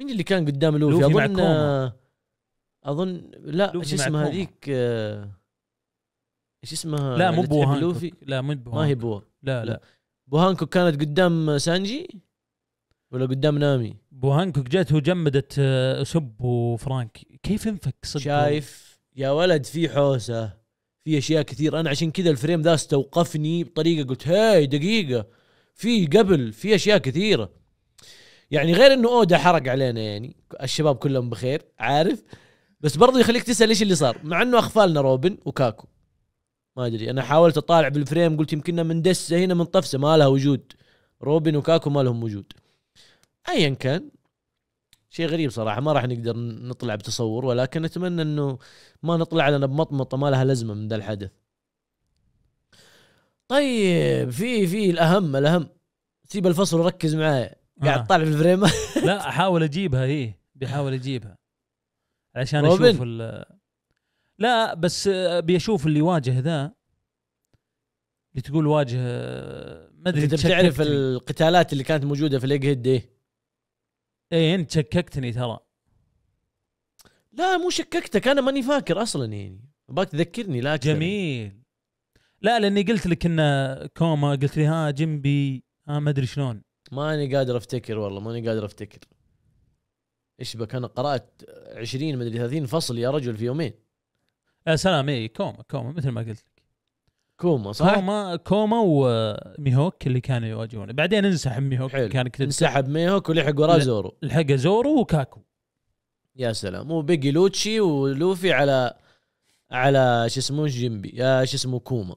مين اللي كان قدام لوفي, لوفي اظن اظن لا ايش اسمها هذيك ايش اسمها لا مو بو لوفي لا مو بو ما هي بو لا لا بو هانكوك كانت قدام سانجي ولا قدام نامي بو هانكوك جت وجمدت آه، سب وفرانك كيف ينفك صدق شايف يا ولد في حوسه في اشياء كثير انا عشان كذا الفريم ذا استوقفني بطريقه قلت هاي دقيقه في قبل في اشياء كثيره يعني غير انه اودا حرق علينا يعني الشباب كلهم بخير عارف بس برضه يخليك تسال ايش اللي صار مع انه اخفالنا روبن وكاكو ما ادري انا حاولت اطالع بالفريم قلت يمكننا من دسه هنا من طفسه ما لها وجود روبن وكاكو ما لهم وجود ايا كان شيء غريب صراحه ما راح نقدر نطلع بتصور ولكن اتمنى انه ما نطلع لنا بمطمطه ما لها لازمه من ذا الحدث طيب في في الاهم الاهم سيب الفصل وركز معايا قاعد تطالع آه. في الفريمه *laughs* لا احاول اجيبها هي إيه؟ بيحاول اجيبها عشان روبن. اشوف ال... لا بس بيشوف اللي واجه ذا اللي تقول واجه ما ادري انت بتعرف القتالات اللي كانت موجوده في الايج هيد إيه؟, ايه انت شككتني ترى لا مو شككتك انا ماني فاكر اصلا يعني ابغاك تذكرني لا أكثر. جميل لا لاني قلت لك انه كوما قلت لي ها جنبي ها ما ادري شلون ماني قادر افتكر والله ماني قادر افتكر ايش بك انا قرات 20 مدري 30 فصل يا رجل في يومين يا سلام اي كوما كوما مثل ما قلت لك كوما صح؟ كوما كوما وميهوك اللي كانوا يواجهونه بعدين انسحب ميهوك حلو. كان انسحب ميهوك ولحق وراه زورو لحق زورو وكاكو يا سلام وبيجي لوتشي ولوفي على على شو اسمه جيمبي يا شو اسمه كوما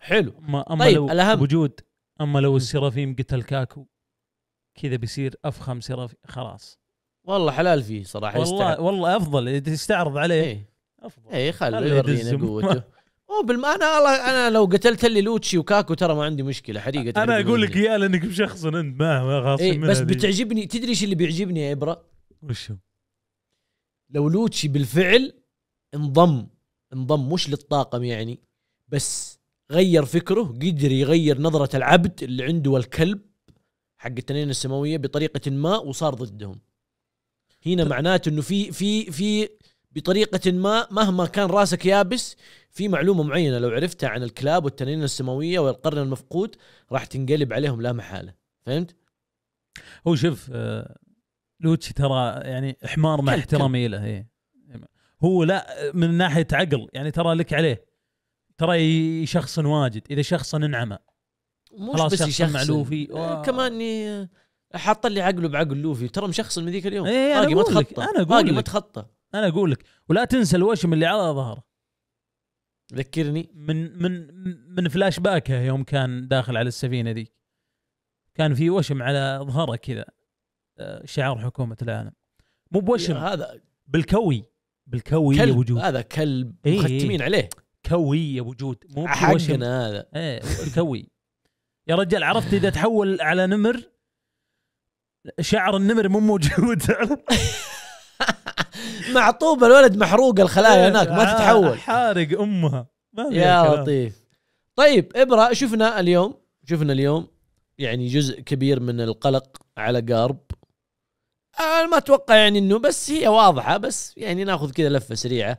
حلو ما اما طيب لو الأهم. وجود اما لو السرافيم قتل كاكو كذا بيصير افخم سيرف خلاص والله حلال فيه صراحه والله يستعرض. والله افضل تستعرض عليه ايه افضل اي خليه يورينا قوته وبالم انا *laughs* انا لو قتلت لي لوتشي وكاكو ترى ما عندي مشكله حقيقه انا اقول لك اياه لانك بشخص انت ما ما إيه بس بتعجبني تدري ايش اللي بيعجبني يا ابره؟ وشو؟ لو لوتشي بالفعل انضم انضم مش للطاقم يعني بس غير فكره قدر يغير نظرة العبد اللي عنده الكلب حق التنين السماويه بطريقه ما وصار ضدهم هنا طيب. معناته انه في في في بطريقه ما مهما كان راسك يابس في معلومه معينه لو عرفتها عن الكلاب والتنانين السماويه والقرن المفقود راح تنقلب عليهم لا محاله فهمت هو شوف آه، لوتشي ترى يعني حمار مع احترامي له إيه. هو لا من ناحيه عقل يعني ترى لك عليه ترى شخص واجد اذا شخص انعمى خلاص بس يشخص مع لوفي إيه، آه. كمان إيه، حاط لي عقله بعقل لوفي ترى مشخصن من ذيك اليوم ايه باقي ما تخطى انا باقي ما تخطى انا اقول لك ولا تنسى الوشم اللي على ظهره ذكرني من من من فلاش باكه يوم كان داخل على السفينه ذيك كان في وشم على ظهره كذا آه، شعار حكومه العالم مو بوشم هذا بالكوي بالكوي يا وجود هذا كلب إيه مختمين عليه كوي يا وجود مو بوشم هذا ايه كوي يا رجال عرفت اذا تحول على نمر شعر النمر مو موجود *laughs* معطوب الولد محروق الخلايا إيه، هناك ما تتحول حارق امها ما يا لطيف طيب ابره شفنا اليوم شفنا اليوم يعني جزء كبير من القلق على قارب انا ما اتوقع يعني انه بس هي واضحه بس يعني ناخذ كذا لفه سريعه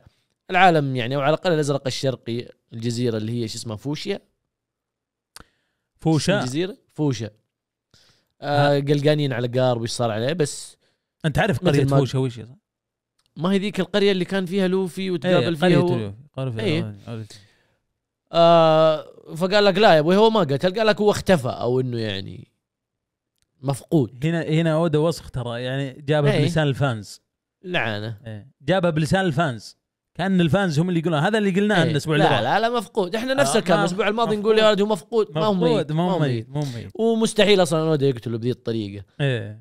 العالم يعني او على الاقل الازرق الشرقي الجزيره اللي هي شو اسمها فوشيا فوشا الجزيره فوشا آه قلقانين على قار وش صار عليه بس انت عارف قريه فوشا وش صح؟ ما هي ذيك القريه اللي كان فيها لوفي وتقابل إيه، فيها قريه ايه آه فقال لك لا يا ابوي هو ما قتل قال لك هو اختفى او انه يعني مفقود هنا هنا اودا وسخ ترى يعني جابها ايه بلسان الفانز لعانه ايه جابها بلسان الفانز كان الفانز هم اللي يقولون هذا اللي قلناه ايه الاسبوع اللي لا, لا لا مفقود احنا نفس آه، الكلام الاسبوع الماضي نقول يا ولد هو مفقود, ما هو ميت ما هو ميت مو ميت ومستحيل اصلا نودا يقتله بذي الطريقه ايه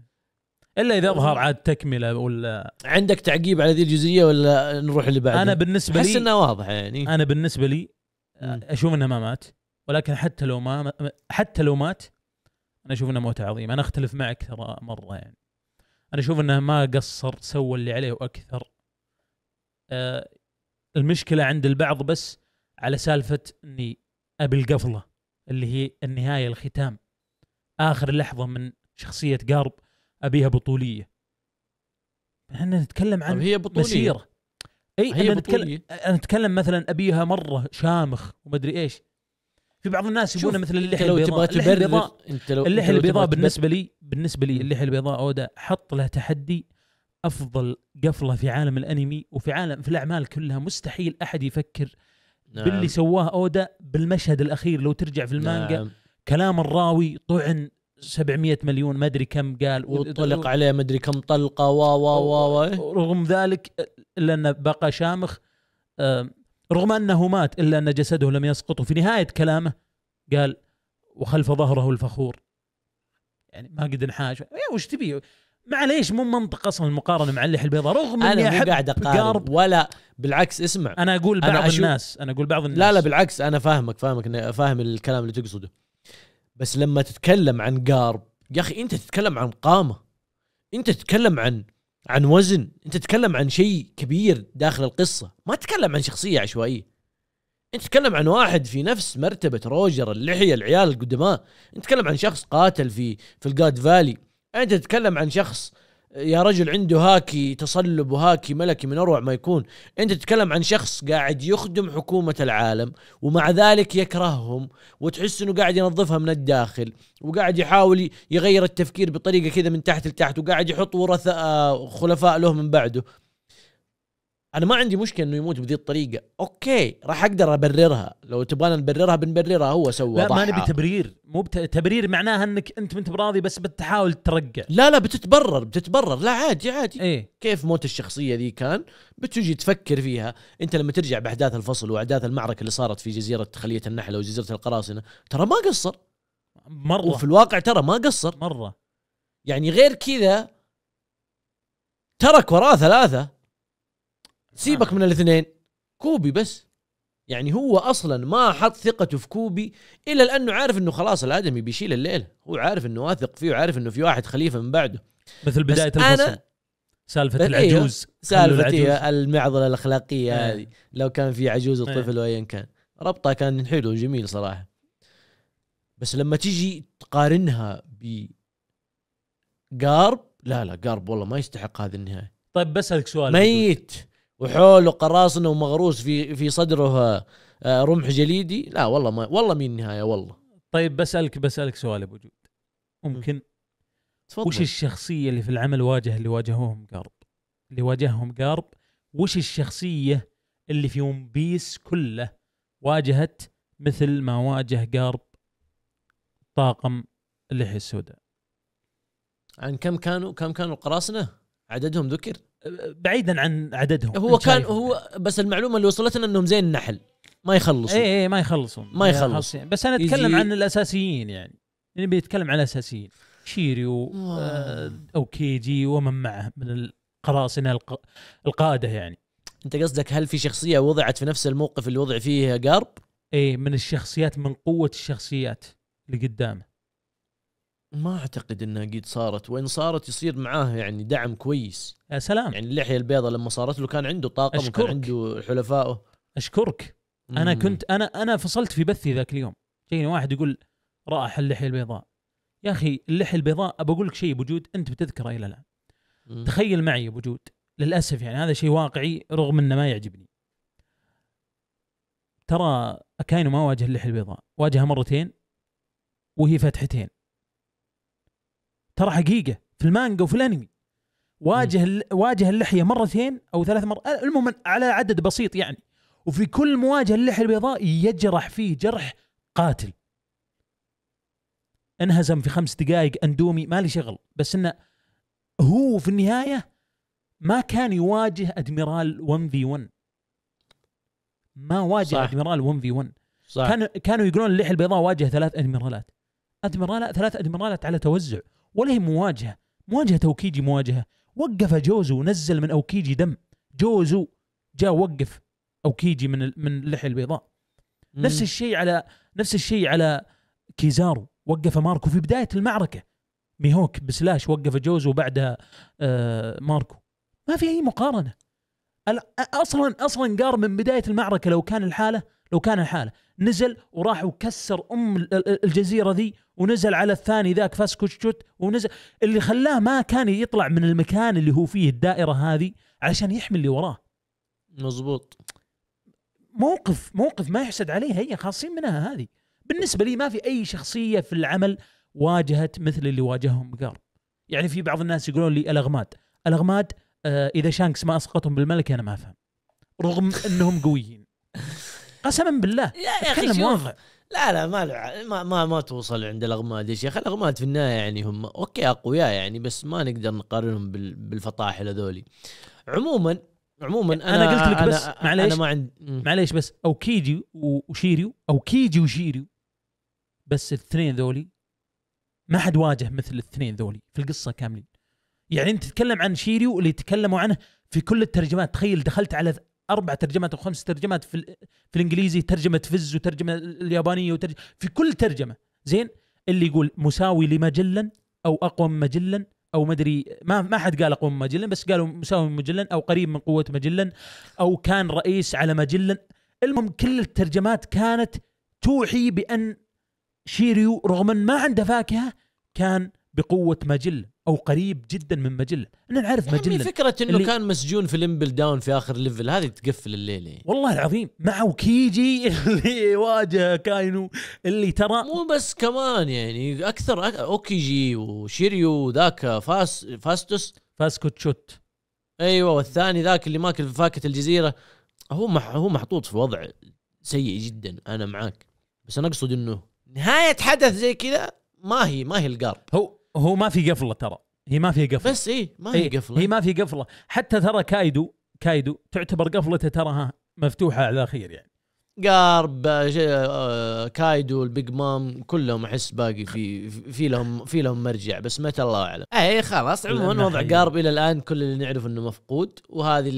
الا اذا اظهر عاد تكمله ولا عندك تعقيب على ذي الجزئيه ولا نروح اللي بعده انا بالنسبه لي احس انه واضح يعني انا بالنسبه لي آه، اشوف انه ما مات ولكن حتى لو ما حتى لو مات انا اشوف انه موته عظيمه انا اختلف معك ترى مره يعني انا اشوف انه ما قصر سوى اللي عليه واكثر آه، المشكله عند البعض بس على سالفه اني ابي القفله اللي هي النهايه الختام اخر لحظه من شخصيه قارب ابيها بطوليه احنا نتكلم عن طيب، هي بطولية. مسيره اي هي انا بطولية. نتكلم انا نتكلم مثلا ابيها مره شامخ ومدري ايش في بعض الناس يبونه مثل اللحيه البيضاء اللحيه البيضاء انت لو اللحيه البيضاء بالنسبه لي بالنسبه لي اللحيه البيضاء اودا حط له تحدي افضل قفله في عالم الانمي وفي عالم في الاعمال كلها مستحيل احد يفكر نعم. باللي سواه اودا بالمشهد الاخير لو ترجع في المانجا نعم. كلام الراوي طعن 700 مليون ما ادري كم قال وطلق عليه ما ادري كم طلقه و و و و رغم ذلك الا انه بقى شامخ رغم انه مات الا ان جسده لم يسقط وفي نهايه كلامه قال وخلف ظهره الفخور يعني ما قد انحاش إيه، وش تبي معليش مو منطق اصلا المقارنه مع اللحيه البيضاء رغم اني انا مو احب قاعد اقارب ولا بالعكس اسمع انا اقول بعض أنا الناس انا اقول بعض الناس لا لا بالعكس انا فاهمك فاهمك فاهم الكلام اللي تقصده بس لما تتكلم عن قارب يا اخي انت تتكلم عن قامه انت تتكلم عن عن وزن انت تتكلم عن شيء كبير داخل القصه ما تتكلم عن شخصيه عشوائيه انت تتكلم عن واحد في نفس مرتبه روجر اللحيه العيال القدماء انت تتكلم عن شخص قاتل في في الجاد فالي انت تتكلم عن شخص يا رجل عنده هاكي تصلب وهاكي ملكي من اروع ما يكون انت تتكلم عن شخص قاعد يخدم حكومه العالم ومع ذلك يكرههم وتحس انه قاعد ينظفها من الداخل وقاعد يحاول يغير التفكير بطريقه كذا من تحت لتحت وقاعد يحط ورثاء خلفاء له من بعده انا ما عندي مشكله انه يموت بذي الطريقه اوكي راح اقدر ابررها لو تبغانا نبررها بنبررها هو سوى لا ما نبي تبرير مو بت... تبرير معناها انك انت ما انت براضي بس بتحاول ترقع لا لا بتتبرر بتتبرر لا عادي عادي إيه؟ كيف موت الشخصيه ذي كان بتجي تفكر فيها انت لما ترجع باحداث الفصل واحداث المعركه اللي صارت في جزيره خليه النحله وجزيره القراصنه ترى ما قصر مره وفي الواقع ترى ما قصر مره يعني غير كذا ترك وراه ثلاثه سيبك نعم. من الاثنين كوبي بس يعني هو اصلا ما حط ثقته في كوبي الا لانه عارف انه خلاص الادمي بيشيل الليله هو عارف انه واثق فيه وعارف انه في واحد خليفه من بعده مثل بدايه الفصل أنا سالفة إيه، العجوز سالفة المعضلة الأخلاقية آه. هذه لو كان في عجوز إيه. الطفل آه. وأيا كان ربطها كان حلو وجميل صراحة بس لما تجي تقارنها ب قارب لا لا قارب والله ما يستحق هذه النهاية طيب بسألك سؤال ميت وحوله قراصنه ومغروس في في صدره آه، رمح جليدي لا والله ما والله مين النهايه والله طيب بسالك بسالك سؤال ابو جود ممكن تفضل. وش الشخصيه اللي في العمل واجه اللي واجهوهم قارب اللي واجههم قارب وش الشخصيه اللي في ون بيس كله واجهت مثل ما واجه قارب طاقم اللحيه السوداء عن كم كانوا كم كانوا القراصنه عددهم ذكر بعيدا عن عددهم هو كان هو بس المعلومه اللي وصلتنا انهم زي النحل ما يخلصون اي اي ما يخلصون ما يخلص بس انا اتكلم عن الاساسيين يعني نبي يعني نتكلم عن الاساسيين شيريو آه. آه او كيجي ومن معه من القراصنه الق... القاده يعني انت قصدك هل في شخصيه وضعت في نفس الموقف اللي وضع فيه قرب؟ ايه من الشخصيات من قوه الشخصيات اللي قدامه ما اعتقد انها قد صارت وان صارت يصير معاه يعني دعم كويس يا سلام يعني اللحيه البيضاء لما صارت له كان عنده طاقم وكان عنده حلفائه اشكرك مم. انا كنت انا انا فصلت في بثي ذاك اليوم جاني واحد يقول راح اللحيه البيضاء يا اخي اللحيه البيضاء ابى اقول لك شيء بوجود انت بتذكره الى الان تخيل معي بوجود للاسف يعني هذا شيء واقعي رغم انه ما يعجبني ترى اكاينو ما واجه اللحيه البيضاء واجهها مرتين وهي فتحتين ترى حقيقه في المانجا وفي الانمي واجه ال... واجه اللحيه مرتين او ثلاث مرات أه، المهم على عدد بسيط يعني وفي كل مواجهه اللحيه البيضاء يجرح فيه جرح قاتل انهزم في خمس دقائق اندومي ما لي شغل بس انه هو في النهايه ما كان يواجه ادميرال 1 في 1 ما واجه صح. ادميرال 1 في 1 صح. كانوا كانوا يقولون اللحيه البيضاء واجه ثلاث ادميرالات ادميرالات ثلاث ادميرالات على توزع ولا هي مواجهه مواجهه اوكيجي مواجهه وقف جوزو ونزل من اوكيجي دم جوزو جاء وقف اوكيجي من من اللحيه البيضاء مم. نفس الشيء على نفس الشيء على كيزارو وقف ماركو في بدايه المعركه ميهوك بسلاش وقف جوزو وبعدها آه ماركو ما في اي مقارنه اصلا اصلا قار من بدايه المعركه لو كان الحاله لو كان الحاله نزل وراح وكسر ام الجزيره ذي ونزل على الثاني ذاك فاسكوتشوت ونزل اللي خلاه ما كان يطلع من المكان اللي هو فيه الدائره هذه علشان يحمي اللي وراه مزبوط موقف موقف ما يحسد عليه هي خاصين منها هذه بالنسبه لي ما في اي شخصيه في العمل واجهت مثل اللي واجههم جارب يعني في بعض الناس يقولون لي الاغماد الاغماد آه اذا شانكس ما اسقطهم بالملكه انا ما افهم رغم انهم قويين قسما بالله لا يا اخي واضح لا لا ما, له ما ما ما توصل عند الاغماد يا شيخ الاغماد في النهايه يعني هم اوكي اقوياء يعني بس ما نقدر نقارنهم بالفطاحل هذولي عموما عموما انا, أنا قلت لك أنا بس أنا معليش ما عندي معليش بس او كيجي وشيريو او كيجي وشيريو بس الاثنين ذولي ما حد واجه مثل الاثنين ذولي في القصه كاملين يعني انت تتكلم عن شيريو اللي تكلموا عنه في كل الترجمات تخيل دخلت على اربع ترجمات او خمس ترجمات في, في الانجليزي ترجمه فز وترجمه اليابانيه وترجمه في كل ترجمه زين اللي يقول مساوي لمجلا او اقوى من مجلا او مدري ما ما حد قال اقوى من مجلا بس قالوا مساوي من مجلا او قريب من قوه مجلا او كان رئيس على مجلا المهم كل الترجمات كانت توحي بان شيريو رغم ما عنده فاكهه كان بقوه ماجل او قريب جدا من ماجل انا نعرف ماجل فكره انه اللي... كان مسجون في ليمبل داون في اخر ليفل هذه تقفل الليله والله العظيم معه كيجي اللي واجه كاينو اللي ترى مو بس كمان يعني اكثر اوكيجي وشيريو ذاك فاس فاستوس فاسكوتشوت ايوه والثاني ذاك اللي ماكل فاكهه الجزيره هو مح... هو محطوط في وضع سيء جدا انا معاك بس انا اقصد انه نهايه حدث زي كذا ما هي ما هي القارب هو هو ما في قفله ترى هي ما فيها قفله بس ايه ما هي إيه، قفله هي ما في قفله حتى ترى كايدو كايدو تعتبر قفلته ترى ها مفتوحه على الاخير يعني قارب آه، آه، كايدو البيج مام كلهم احس باقي في في لهم في لهم مرجع بس متى الله اعلم اي خلاص عموما وضع قارب الى الان كل اللي نعرف انه مفقود وهذه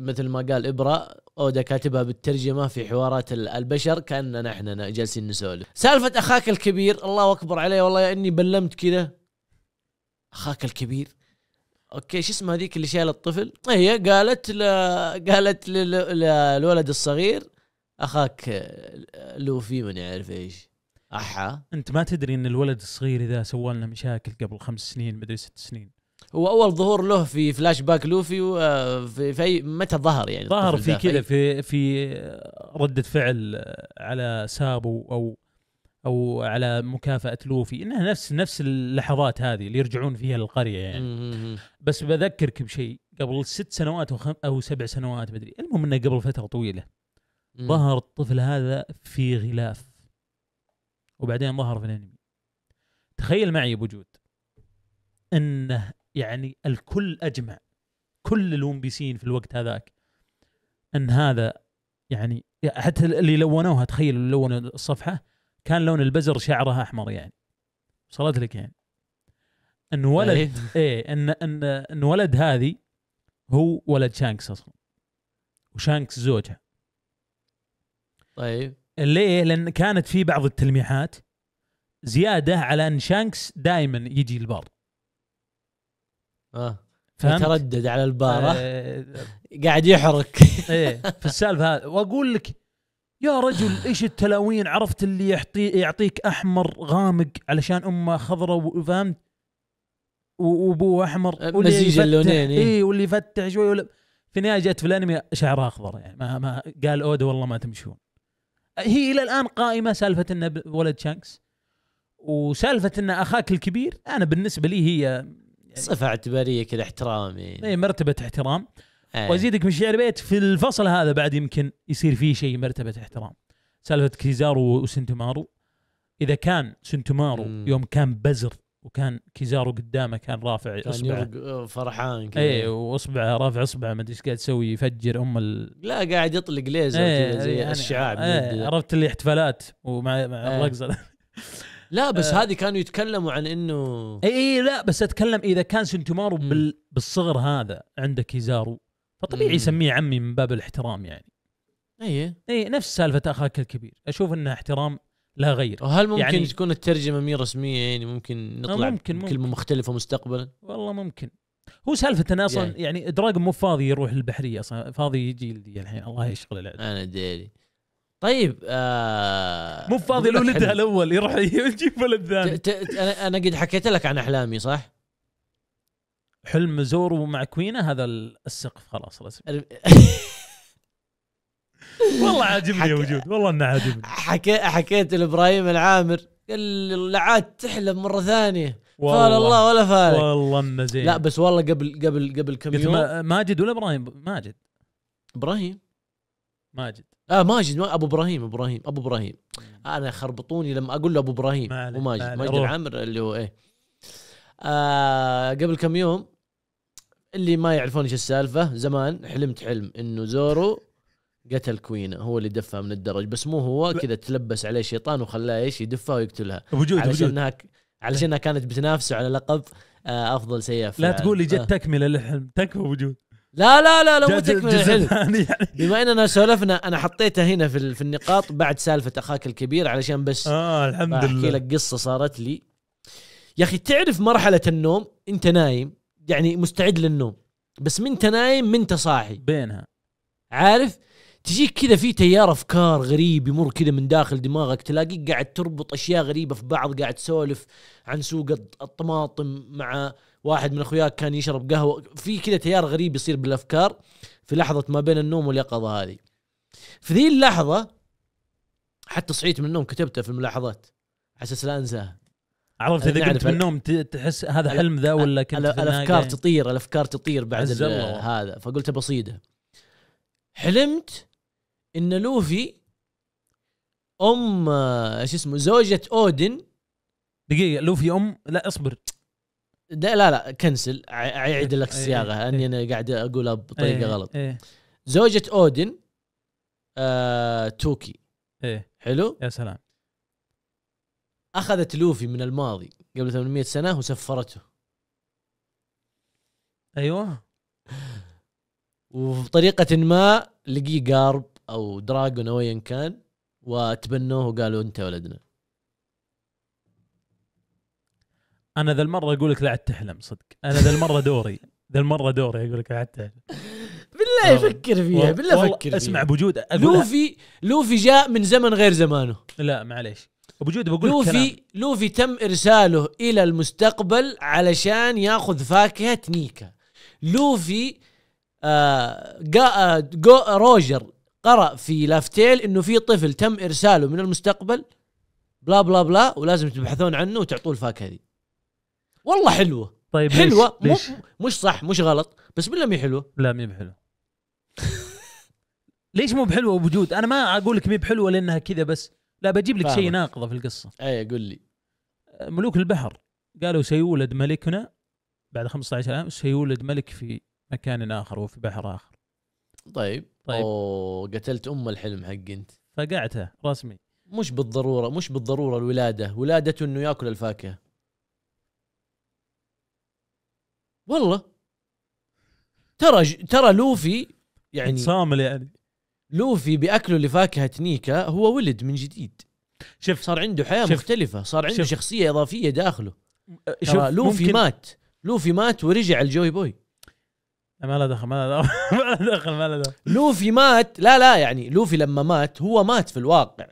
مثل ما قال ابره اودا كاتبها بالترجمه في حوارات البشر كاننا احنا جالسين نسولف سالفه اخاك الكبير الله اكبر عليه والله اني بلمت كذا اخاك الكبير اوكي شو اسمه هذيك اللي شايله الطفل هي إيه، قالت ل... قالت للولد الصغير اخاك لوفي من يعرف ايش احا انت ما تدري ان الولد الصغير اذا سوى لنا مشاكل قبل خمس سنين مدري ست سنين هو اول ظهور له في فلاش باك لوفي في, في متى ظهر يعني ظهر في كذا في في رده فعل على سابو او او على مكافاه لوفي انها نفس نفس اللحظات هذه اللي يرجعون فيها للقريه يعني بس بذكرك بشيء قبل ست سنوات او خم او سبع سنوات مدري المهم انه قبل فتره طويله ظهر الطفل هذا في غلاف وبعدين ظهر في الانمي تخيل معي بوجود انه يعني الكل اجمع كل الون بيسين في الوقت هذاك ان هذا يعني حتى اللي لونوها تخيلوا لونوا الصفحه كان لون البزر شعرها احمر يعني وصلت لك يعني ان ولد إيه. *laughs* ايه ان ان ان ولد هذه هو ولد شانكس اصلا وشانكس زوجها طيب ليه؟ لان كانت في بعض التلميحات زياده على ان شانكس دائما يجي البار اه فهمت؟ يتردد على البارة آه *laughs* قاعد يحرك ايه في السالفه واقول لك يا رجل ايش التلاوين عرفت اللي يحطي يعطيك احمر غامق علشان امه خضراء وفهمت وابوه احمر أه، مزيج اللونين اي إيه، واللي يفتح شوي ولا في النهايه جت في الانمي شعرها اخضر يعني ما, ما قال اودا والله ما تمشون هي الى الان قائمه سالفه انه ولد شانكس وسالفه ان اخاك الكبير انا بالنسبه لي هي يعني صفه اعتباريه كذا احترام يعني اي مرتبه احترام أيه. وازيدك من شعر بيت في الفصل هذا بعد يمكن يصير فيه شيء مرتبه احترام سالفه كيزارو وسنتمارو اذا كان سنتمارو مم. يوم كان بزر وكان كيزارو قدامه كان رافع اصبعه فرحان كذا اي واصبعه رافع اصبعه ما ادري ايش قاعد يسوي يفجر ام ال... لا قاعد يطلق ليزر أيه كذا زي يعني الشعاب أيه عرفت اللي احتفالات ومع مع أيه. الرقصه لا بس *laughs* آه هذه كانوا يتكلموا عن انه اي إيه، لا بس اتكلم اذا كان سنتومارو بال... بالصغر هذا عندك كيزارو فطبيعي يسميه عمي من باب الاحترام يعني اي اي نفس سالفه اخاك الكبير اشوف انه احترام لا غير وهل ممكن يعني تكون الترجمه مي رسميه يعني ممكن نطلع ممكن ممكن. كلمه مختلفه مستقبلا والله ممكن هو سالفه انا اصلا يعني, يعني دراجون مو فاضي يروح البحريه اصلا فاضي يجي لي الحين الله يشغل العدل انا ديري طيب آه مو فاضي لولدها الاول يروح *laughs* يجيب ولد ثاني انا انا قد حكيت لك عن احلامي صح؟ حلم زورو مع كوينه هذا السقف خلاص رسم *laughs* والله عاجبني يا وجود والله انه عاجبني حكي... حكيت لابراهيم العامر قال لعاد تحلم مره ثانيه والله فال الله ولا فارق والله انه زين لا بس والله قبل قبل قبل كم يوم ماجد ولا ابراهيم؟ ماجد ابراهيم ماجد اه ماجد ما ابو ابراهيم ابراهيم ابو ابراهيم انا خربطوني لما اقول له ابو ابراهيم وماجد ماجد العامر اللي هو ايه آه قبل كم يوم اللي ما يعرفون ايش السالفه زمان حلمت حلم انه زورو قتل كوينا هو اللي دفها من الدرج بس مو هو كذا تلبس عليه شيطان وخلاه ايش يدفها ويقتلها وجود انها علشان علشانها كانت بتنافسه على لقب آه، افضل سيئه لا تقول لي جت آه. تكمله للحلم تكفى وجود لا لا لا لا مو تكمله يعني بما اننا سولفنا انا حطيتها هنا في في النقاط بعد سالفه اخاك الكبير علشان بس اه الحمد لله احكي لك قصه صارت لي يا اخي تعرف مرحله النوم انت نايم يعني مستعد للنوم بس من نايم من صاحي بينها عارف تجيك كذا في تيار افكار غريب يمر كذا من داخل دماغك تلاقيك قاعد تربط اشياء غريبه في بعض قاعد تسولف عن سوق الطماطم مع واحد من اخوياك كان يشرب قهوه في كذا تيار غريب يصير بالافكار في لحظه ما بين النوم واليقظه هذه في ذي اللحظه حتى صحيت من النوم كتبتها في الملاحظات على اساس لا انساها عرفت اذا قمت من النوم تحس هذا حلم ذا ولا كنت الافكار تطير الافكار تطير بعد هذا فقلت بصيده حلمت ان لوفي ام ايش اسمه زوجة اودن دقيقة لوفي ام لا اصبر لا لا لا كنسل اعيد لك إيه، الصياغة إيه،, ايه انا قاعد اقولها بطريقة إيه، غلط زوجة اودن آه توكي ايه حلو يا سلام اخذت لوفي من الماضي قبل 800 سنه وسفرته ايوه وبطريقه ما لقيه قارب او دراجون او ايا كان وتبنوه وقالوا انت ولدنا انا ذا المره اقول لك لا تحلم صدق انا ذا المره دوري *laughs* ذا المره دوري اقول لك لا عاد تحلم بالله فكر فيها بالله فكر فيها اسمع بوجود لوفي لوفي جاء من زمن غير زمانه لا معليش ابو جود بقول لوفي الكلام. لوفي تم ارساله الى المستقبل علشان ياخذ فاكهه نيكا لوفي آه جا آه، جو روجر قرا في لافتيل انه في طفل تم ارساله من المستقبل بلا بلا بلا ولازم تبحثون عنه وتعطوه الفاكهه دي والله حلوه طيب حلوه ليش؟ ليش؟ مش صح مش غلط بس بالله مي حلوه لا مي بحلوه *laughs* ليش مو بحلوه وجود انا ما اقول لك مي بحلوه لانها كذا بس لا بجيب لك شيء ناقضه في القصه اي قول لي آه، ملوك البحر قالوا سيولد ملكنا بعد 15 عام سيولد ملك في مكان اخر وفي بحر اخر طيب طيب اوه قتلت ام الحلم حق انت فقعته رسمي مش بالضروره مش بالضروره الولاده ولادته انه ياكل الفاكهه والله ترى ترى لوفي يعني صامل يعني لوفي باكله لفاكهه نيكا هو ولد من جديد شوف صار عنده حياه شف مختلفه صار عنده شف شخصيه اضافيه داخله أه، شوف لوفي ممكن مات لوفي مات ورجع الجوي بوي ما له دخل ما له دخل *laughs* ما له دخل ما له دخل لوفي مات لا لا يعني لوفي لما مات هو مات في الواقع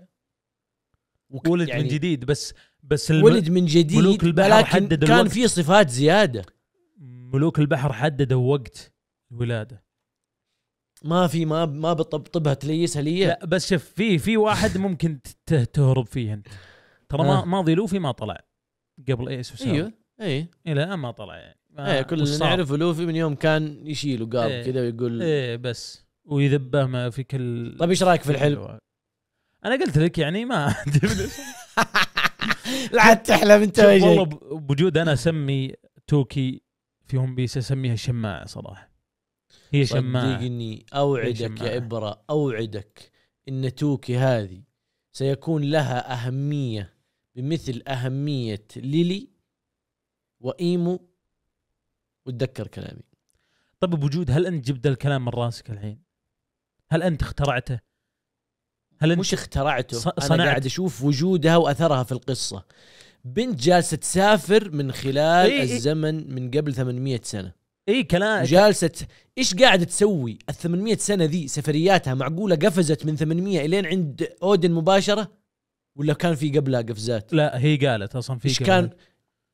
ولد يعني من جديد بس بس الم... ولد من جديد ملوك البحر حددوا كان في صفات زياده ملوك البحر حددوا وقت الولاده ما في ما ما بطبطبها تليسها لي لا بس شوف في في واحد ممكن تهرب فيه انت ترى ما آه. ماضي لوفي ما طلع قبل ايس وسام ايوه اي أيوه. الى الان ما طلع يعني ما إيه، كل اللي نعرفه لوفي من يوم كان يشيله قاب ايه كذا ويقول ايه بس ويذبه ما في كل طيب ايش رايك في الحلم؟ انا قلت لك يعني ما *laughs* *laughs* لا تحلم انت والله بوجود انا اسمي توكي في ون بيس اسميها شماعه صراحه هي شماعة صدقني أوعدك شماعة. يا إبرة أوعدك إن توكي هذه سيكون لها أهمية بمثل أهمية ليلي وإيمو وتذكر كلامي طب بوجود هل أنت جبت الكلام من راسك الحين هل أنت اخترعته هل أنت مش اخترعته أنا قاعد أشوف وجودها وأثرها في القصة بنت جالسة تسافر من خلال إيه, إيه. الزمن من قبل 800 سنة اي كلام جالسه ايش قاعده تسوي ال 800 سنه ذي سفرياتها معقوله قفزت من 800 الين عند اودن مباشره ولا كان في قبلها قفزات لا هي قالت اصلا في ايش كان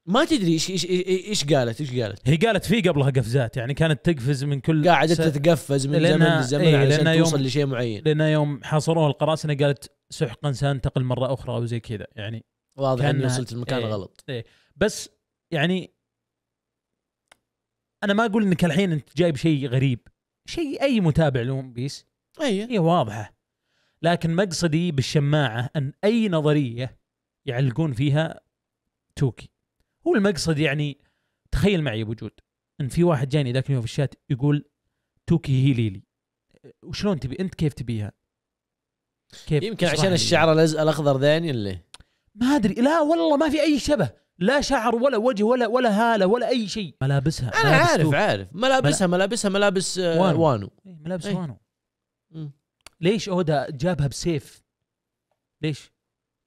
ما تدري ايش ايش ايش قالت ايش قالت هي قالت في قبلها قفزات يعني كانت تقفز من كل قاعده س... تتقفز من زمن لزمن إيه عشان توصل لشيء معين لان يوم حاصروها القراصنه قالت سحقا سانتقل مره اخرى او زي كذا يعني واضح اني وصلت المكان إيه غلط إيه بس يعني انا ما اقول انك الحين انت جايب شيء غريب شيء اي متابع لون بيس اي هي واضحه لكن مقصدي بالشماعه ان اي نظريه يعلقون فيها توكي هو المقصد يعني تخيل معي ابو ان في واحد جاني ذاك اليوم في الشات يقول توكي هي ليلي وشلون تبي انت كيف تبيها؟ كيف يمكن عشان الشعر الاخضر ذاني اللي ما ادري لا والله ما في اي شبه لا شعر ولا وجه ولا ولا هاله ولا اي شيء ملابسها انا ملابس عارف توب. عارف ملابسها ملابسها ملابس آه، وانو, وانو. إيه، ملابس ايه. وانو ليش اودا جابها بسيف؟ ليش؟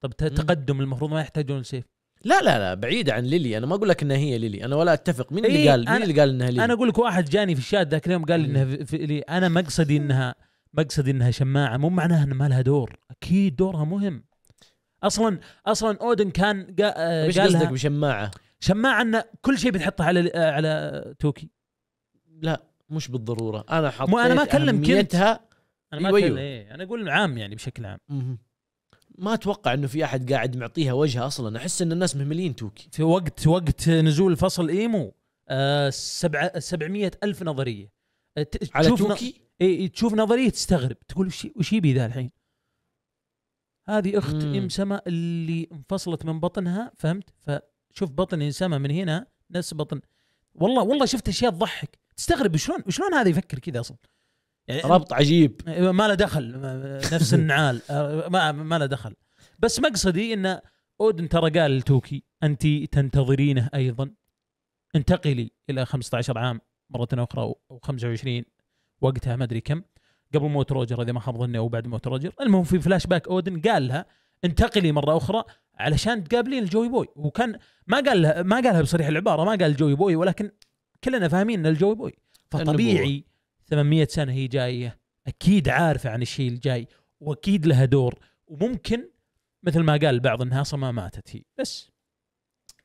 طب تقدم المفروض ما يحتاجون سيف لا لا لا بعيدة عن ليلي انا ما اقول لك انها هي ليلي انا ولا اتفق مين اللي إيه قال مين اللي قال انها ليلي انا اقول لك واحد جاني في الشات ذاك اليوم قال لي انها لي انا مقصدي انها مقصدي انها شماعه مو معناها انها ما لها دور اكيد دورها مهم اصلا اصلا اودن كان قا... آه، طيب، قصدك بشماعه؟ شماعه ان كل شيء بتحطه على آه، على توكي لا مش بالضروره انا حطيت مو انا ما اكلم كنت انا ما اكلم إيوه، إيوه. إيه. انا اقول عام يعني بشكل عام م-م. ما اتوقع انه في احد قاعد معطيها وجهه اصلا احس ان الناس مهملين توكي في وقت وقت نزول فصل ايمو آه سبع سبعمية الف نظريه على توكي ن... اي تشوف نظريه تستغرب تقول وش وش يبي ذا الحين هذه اخت مم. ام سما اللي انفصلت من بطنها فهمت فشوف بطن ام سما من هنا نفس بطن والله والله شفت اشياء تضحك تستغرب شلون شلون هذا يفكر كذا اصلا يعني ربط عجيب إيه، ما له دخل نفس *laughs* النعال أه، ما, ما له دخل بس مقصدي ان اودن ترى قال لتوكي انت تنتظرينه ايضا انتقلي الى 15 عام مره اخرى او 25 وقتها ما ادري كم قبل موت روجر اذا ما خاب ظني او بعد موت روجر المهم في فلاش باك اودن قال لها انتقلي مره اخرى علشان تقابلين الجوي بوي وكان ما قال لها ما قالها بصريح العباره ما قال الجوي بوي ولكن كلنا فاهمين ان الجوي بوي فطبيعي 800 سنه هي جايه اكيد عارفه عن الشيء الجاي واكيد لها دور وممكن مثل ما قال البعض انها اصلا ما ماتت هي بس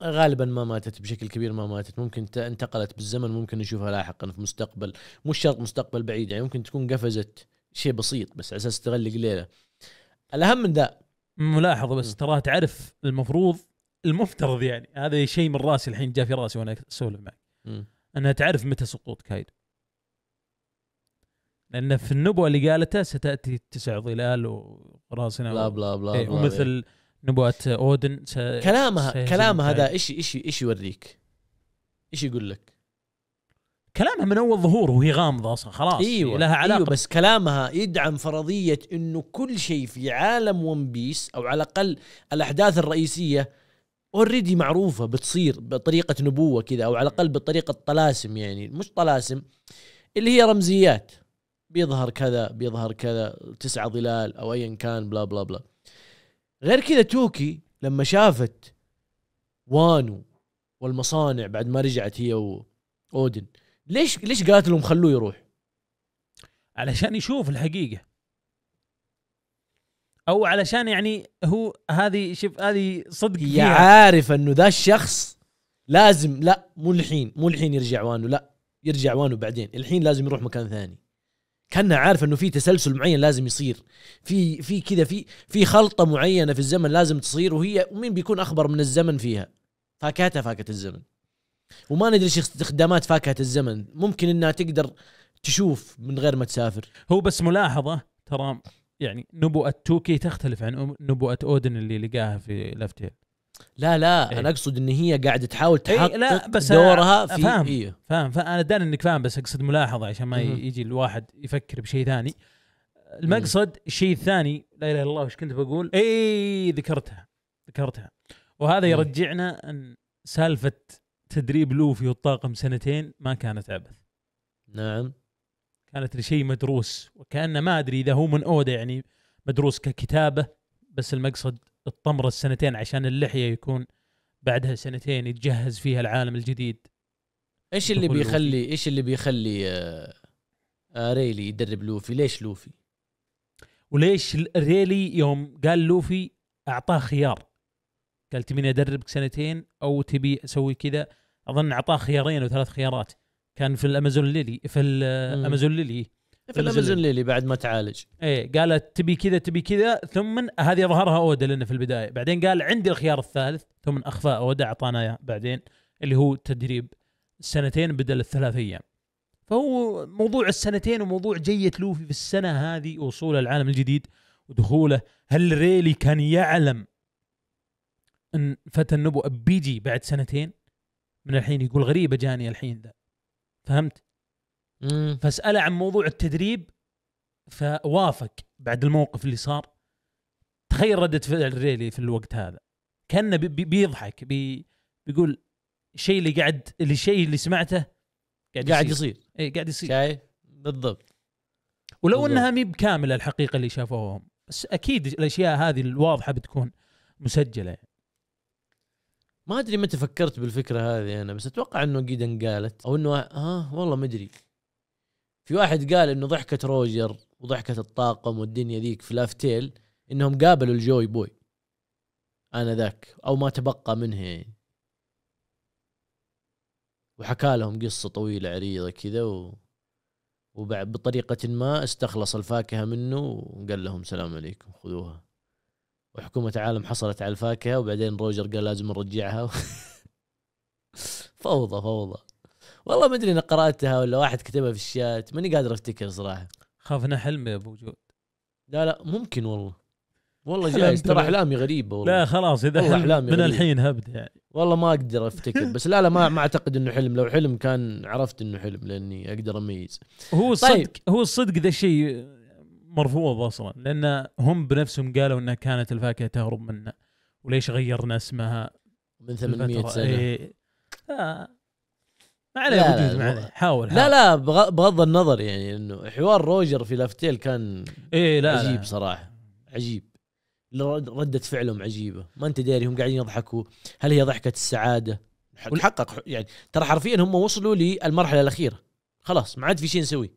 غالبا ما ماتت بشكل كبير ما ماتت ممكن انتقلت بالزمن ممكن نشوفها لاحقا في مستقبل مش شرط مستقبل بعيد يعني ممكن تكون قفزت شيء بسيط بس على اساس تغلق ليله الاهم من ذا ملاحظه بس ترى تعرف المفروض المفترض يعني هذا شيء من راسي الحين جاء في راسي وانا اسولف معك انها تعرف متى سقوط كايدو لان في النبوه اللي قالتها ستاتي تسع ظلال وراسنا بلا بلا بلا, بلا, إيه، بلا ومثل نبوءة اودن س... كلامها كلامها هذا ايش ايش ايش يوريك؟ ايش يقول لك؟ كلامها من اول ظهور وهي غامضه اصلا خلاص ايوه لها علاقه أيوة بس كلامها يدعم فرضيه انه كل شيء في عالم ون بيس او على الاقل الاحداث الرئيسيه اوريدي معروفه بتصير بطريقه نبوه كذا او على الاقل بطريقه طلاسم يعني مش طلاسم اللي هي رمزيات بيظهر كذا بيظهر كذا تسعة ظلال او ايا كان بلا بلا بلا غير كذا توكي لما شافت وانو والمصانع بعد ما رجعت هي واودن ليش ليش قالت لهم خلوه يروح؟ علشان يشوف الحقيقه او علشان يعني هو هذه شوف هذه صدق هي عارف انه ذا الشخص لازم لا مو الحين مو الحين يرجع وانو لا يرجع وانو بعدين الحين لازم يروح مكان ثاني كانها عارفه انه في تسلسل معين لازم يصير في في كذا في في خلطه معينه في الزمن لازم تصير وهي ومين بيكون اخبر من الزمن فيها فاكهتها فاكهه الزمن وما ندري ايش استخدامات فاكهه الزمن ممكن انها تقدر تشوف من غير ما تسافر هو بس ملاحظه ترى يعني نبوءه توكي تختلف عن نبوءه اودن اللي لقاها في لافتيل لا لا إيه؟ انا اقصد ان هي قاعده تحاول تحقق إيه لا بس دورها في فاهم إيه؟ فاهم فانا داري انك فاهم بس اقصد ملاحظه عشان ما م- يجي الواحد يفكر بشيء ثاني المقصد الشيء الثاني لا اله الا الله وش كنت بقول اي ذكرتها ذكرتها وهذا يرجعنا ان سالفه تدريب لوفي والطاقم سنتين ما كانت عبث نعم كانت لشيء مدروس وكانه ما ادري اذا هو من اودا يعني مدروس ككتابه بس المقصد الطمرة السنتين عشان اللحية يكون بعدها سنتين يتجهز فيها العالم الجديد ايش اللي بيخلي ايش اللي بيخلي آه آه ريلي يدرب لوفي ليش لوفي وليش ريلي يوم قال لوفي اعطاه خيار قال تبيني ادربك سنتين او تبي اسوي كذا اظن اعطاه خيارين وثلاث خيارات كان في الامازون ليلي في الامازون ليلي في الامازون ليلي بعد ما تعالج ايه قالت تبي كذا تبي كذا ثم هذه ظهرها اودا لنا في البدايه بعدين قال عندي الخيار الثالث ثم اخفى اودا اعطانا اياه بعدين اللي هو تدريب سنتين بدل الثلاث ايام فهو موضوع السنتين وموضوع جية لوفي في السنة هذه وصوله العالم الجديد ودخوله هل ريلي كان يعلم ان فتى النبوءة بيجي بعد سنتين من الحين يقول غريبة جاني الحين ذا فهمت فساله عن موضوع التدريب فوافق بعد الموقف اللي صار تخيل ردة فعل ريلي في الوقت هذا كانه بي بيضحك بي بيقول الشيء اللي قاعد الشيء اللي سمعته قاعد يصير قاعد يصير, يصير. اي قاعد يصير شايف بالضبط ولو بالضبط. انها مي بكامله الحقيقه اللي شافوها هم بس اكيد الاشياء هذه الواضحه بتكون مسجله يعني. ما ادري متى فكرت بالفكره هذه انا بس اتوقع انه قد انقالت او انه آه والله ما ادري في واحد قال انه ضحكه روجر وضحكه الطاقم والدنيا ذيك في لافتيل انهم قابلوا الجوي بوي انا ذاك او ما تبقى منه يعني وحكى لهم قصه طويله عريضه كذا و... بطريقه ما استخلص الفاكهه منه وقال لهم سلام عليكم خذوها وحكومه عالم حصلت على الفاكهه وبعدين روجر قال لازم نرجعها و... *laughs* فوضى فوضى والله ما ادري انا قراتها ولا واحد كتبها في الشات ماني قادر افتكر صراحه خاف انها حلم يا ابو جود لا لا ممكن والله والله جايز ترى احلامي غريبه والله لا خلاص اذا حلم من غريبة. الحين هبد يعني والله ما اقدر افتكر بس لا لا ما ما اعتقد انه حلم لو حلم كان عرفت انه حلم لاني اقدر اميز هو الصدق طيب. هو الصدق ذا الشيء مرفوض اصلا لان هم بنفسهم قالوا انها كانت الفاكهه تهرب منا وليش غيرنا اسمها من 800 سنه إيه. آه. ما عليه لا وجود ما حاول, حاول لا لا بغض النظر يعني انه حوار روجر في لافتيل كان إيه لا عجيب لا. صراحه عجيب ردة فعلهم عجيبة ما انت داري هم قاعدين يضحكوا هل هي ضحكة السعادة تحقق يعني ترى حرفيا هم وصلوا للمرحلة الأخيرة خلاص ما عاد في شيء نسوي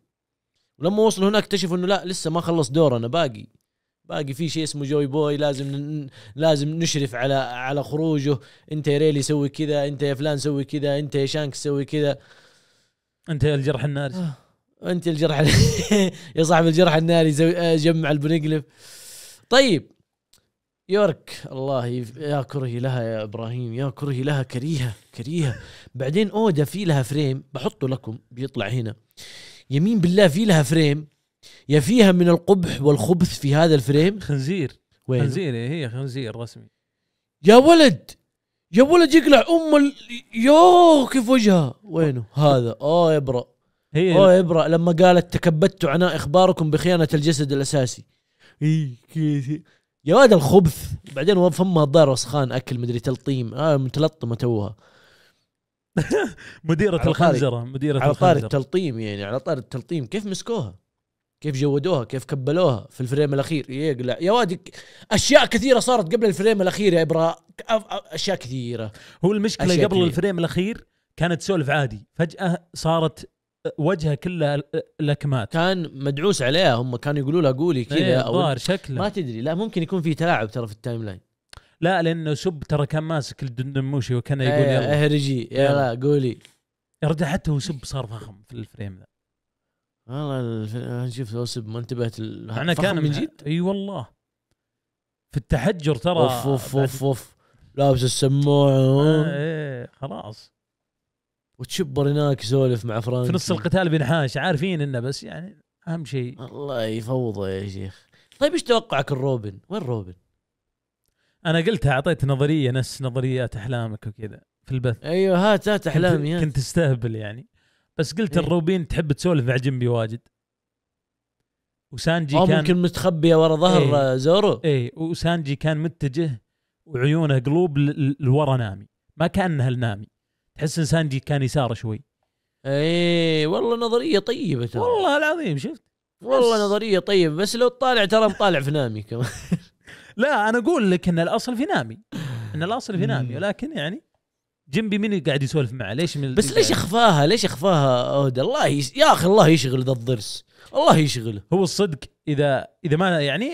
ولما وصلوا هناك اكتشفوا انه لا لسه ما خلص دورنا باقي باقي في شيء اسمه جوي بوي لازم لازم نشرف على على خروجه انت يا ريلي سوي كذا انت يا فلان سوي كذا انت يا شانك سوي كذا انت يا الجرح الناري آه، انت الجرح *laughs* يا صاحب الجرح الناري آه، جمع البنقلب طيب يورك الله يا كرهي لها يا ابراهيم يا كرهي لها كريهه كريهه بعدين اودا في لها فريم بحطه لكم بيطلع هنا يمين بالله في لها فريم يا فيها من القبح والخبث في هذا الفريم خنزير وين خنزير إيه، هي خنزير رسمي يا ولد يا ولد يقلع ام ال... يو كيف وجهها وينه هذا اوه ابرا هي اوه ابرا لما قالت تكبدت عناء اخباركم بخيانه الجسد الاساسي اي يا ولد الخبث بعدين فمها ضار وسخان اكل مدري تلطيم آه متلطمه توها مديرة *laughs* الخنجرة مديرة على طار التلطيم يعني على طار التلطيم كيف مسكوها؟ كيف جودوها كيف كبلوها في الفريم الاخير يقلع إيه، يا واد اشياء كثيره صارت قبل الفريم الاخير يا ابرا اشياء كثيره هو المشكله قبل كثيرة. الفريم الاخير كانت تسولف عادي فجاه صارت وجهها كلها لكمات كان مدعوس عليها هم كانوا يقولوا لها قولي إيه، كذا ايه او شكله ما تدري لا ممكن يكون في تلاعب ترى في التايم لاين لا لانه سب ترى كان ماسك الدندنموشي وكان يقول ايه يلا اهرجي إيه، يلا, يلا قولي رجع حتى هو سب صار فخم في الفريم ذا والله نشوف اوسب ما انتبهت انا كان من جد اي والله في التحجر ترى اوف اوف اوف, أوف. لابس السماعه آه ايه خلاص وتشبر هناك يسولف مع فرانك في نص القتال بنحاش عارفين انه بس يعني اهم شيء الله يفوضه يا شيخ طيب ايش توقعك الروبن وين روبن انا قلتها اعطيت نظريه نفس نظريات احلامك وكذا في البث ايوه هات هات احلامي كنت, كنت استهبل يعني بس قلت إيه؟ الروبين تحب تسولف مع جنبي واجد وسانجي آه، كان ممكن متخبيه ورا ظهر إيه؟ آه، زورو اي وسانجي كان متجه وعيونه قلوب لورا نامي ما كانها النامي تحس ان سانجي كان يسار شوي اي والله نظريه طيبه ترى والله العظيم شفت والله نظريه طيبه بس لو تطالع ترى مطالع في نامي كمان *laughs* لا انا اقول لك ان الاصل في نامي ان الاصل في نامي ولكن يعني جنبي مين قاعد يسولف معه ليش من بس ليش اخفاها ليش اخفاها اود الله يش... يا اخي الله يشغل ذا الضرس الله يشغله هو الصدق اذا اذا ما يعني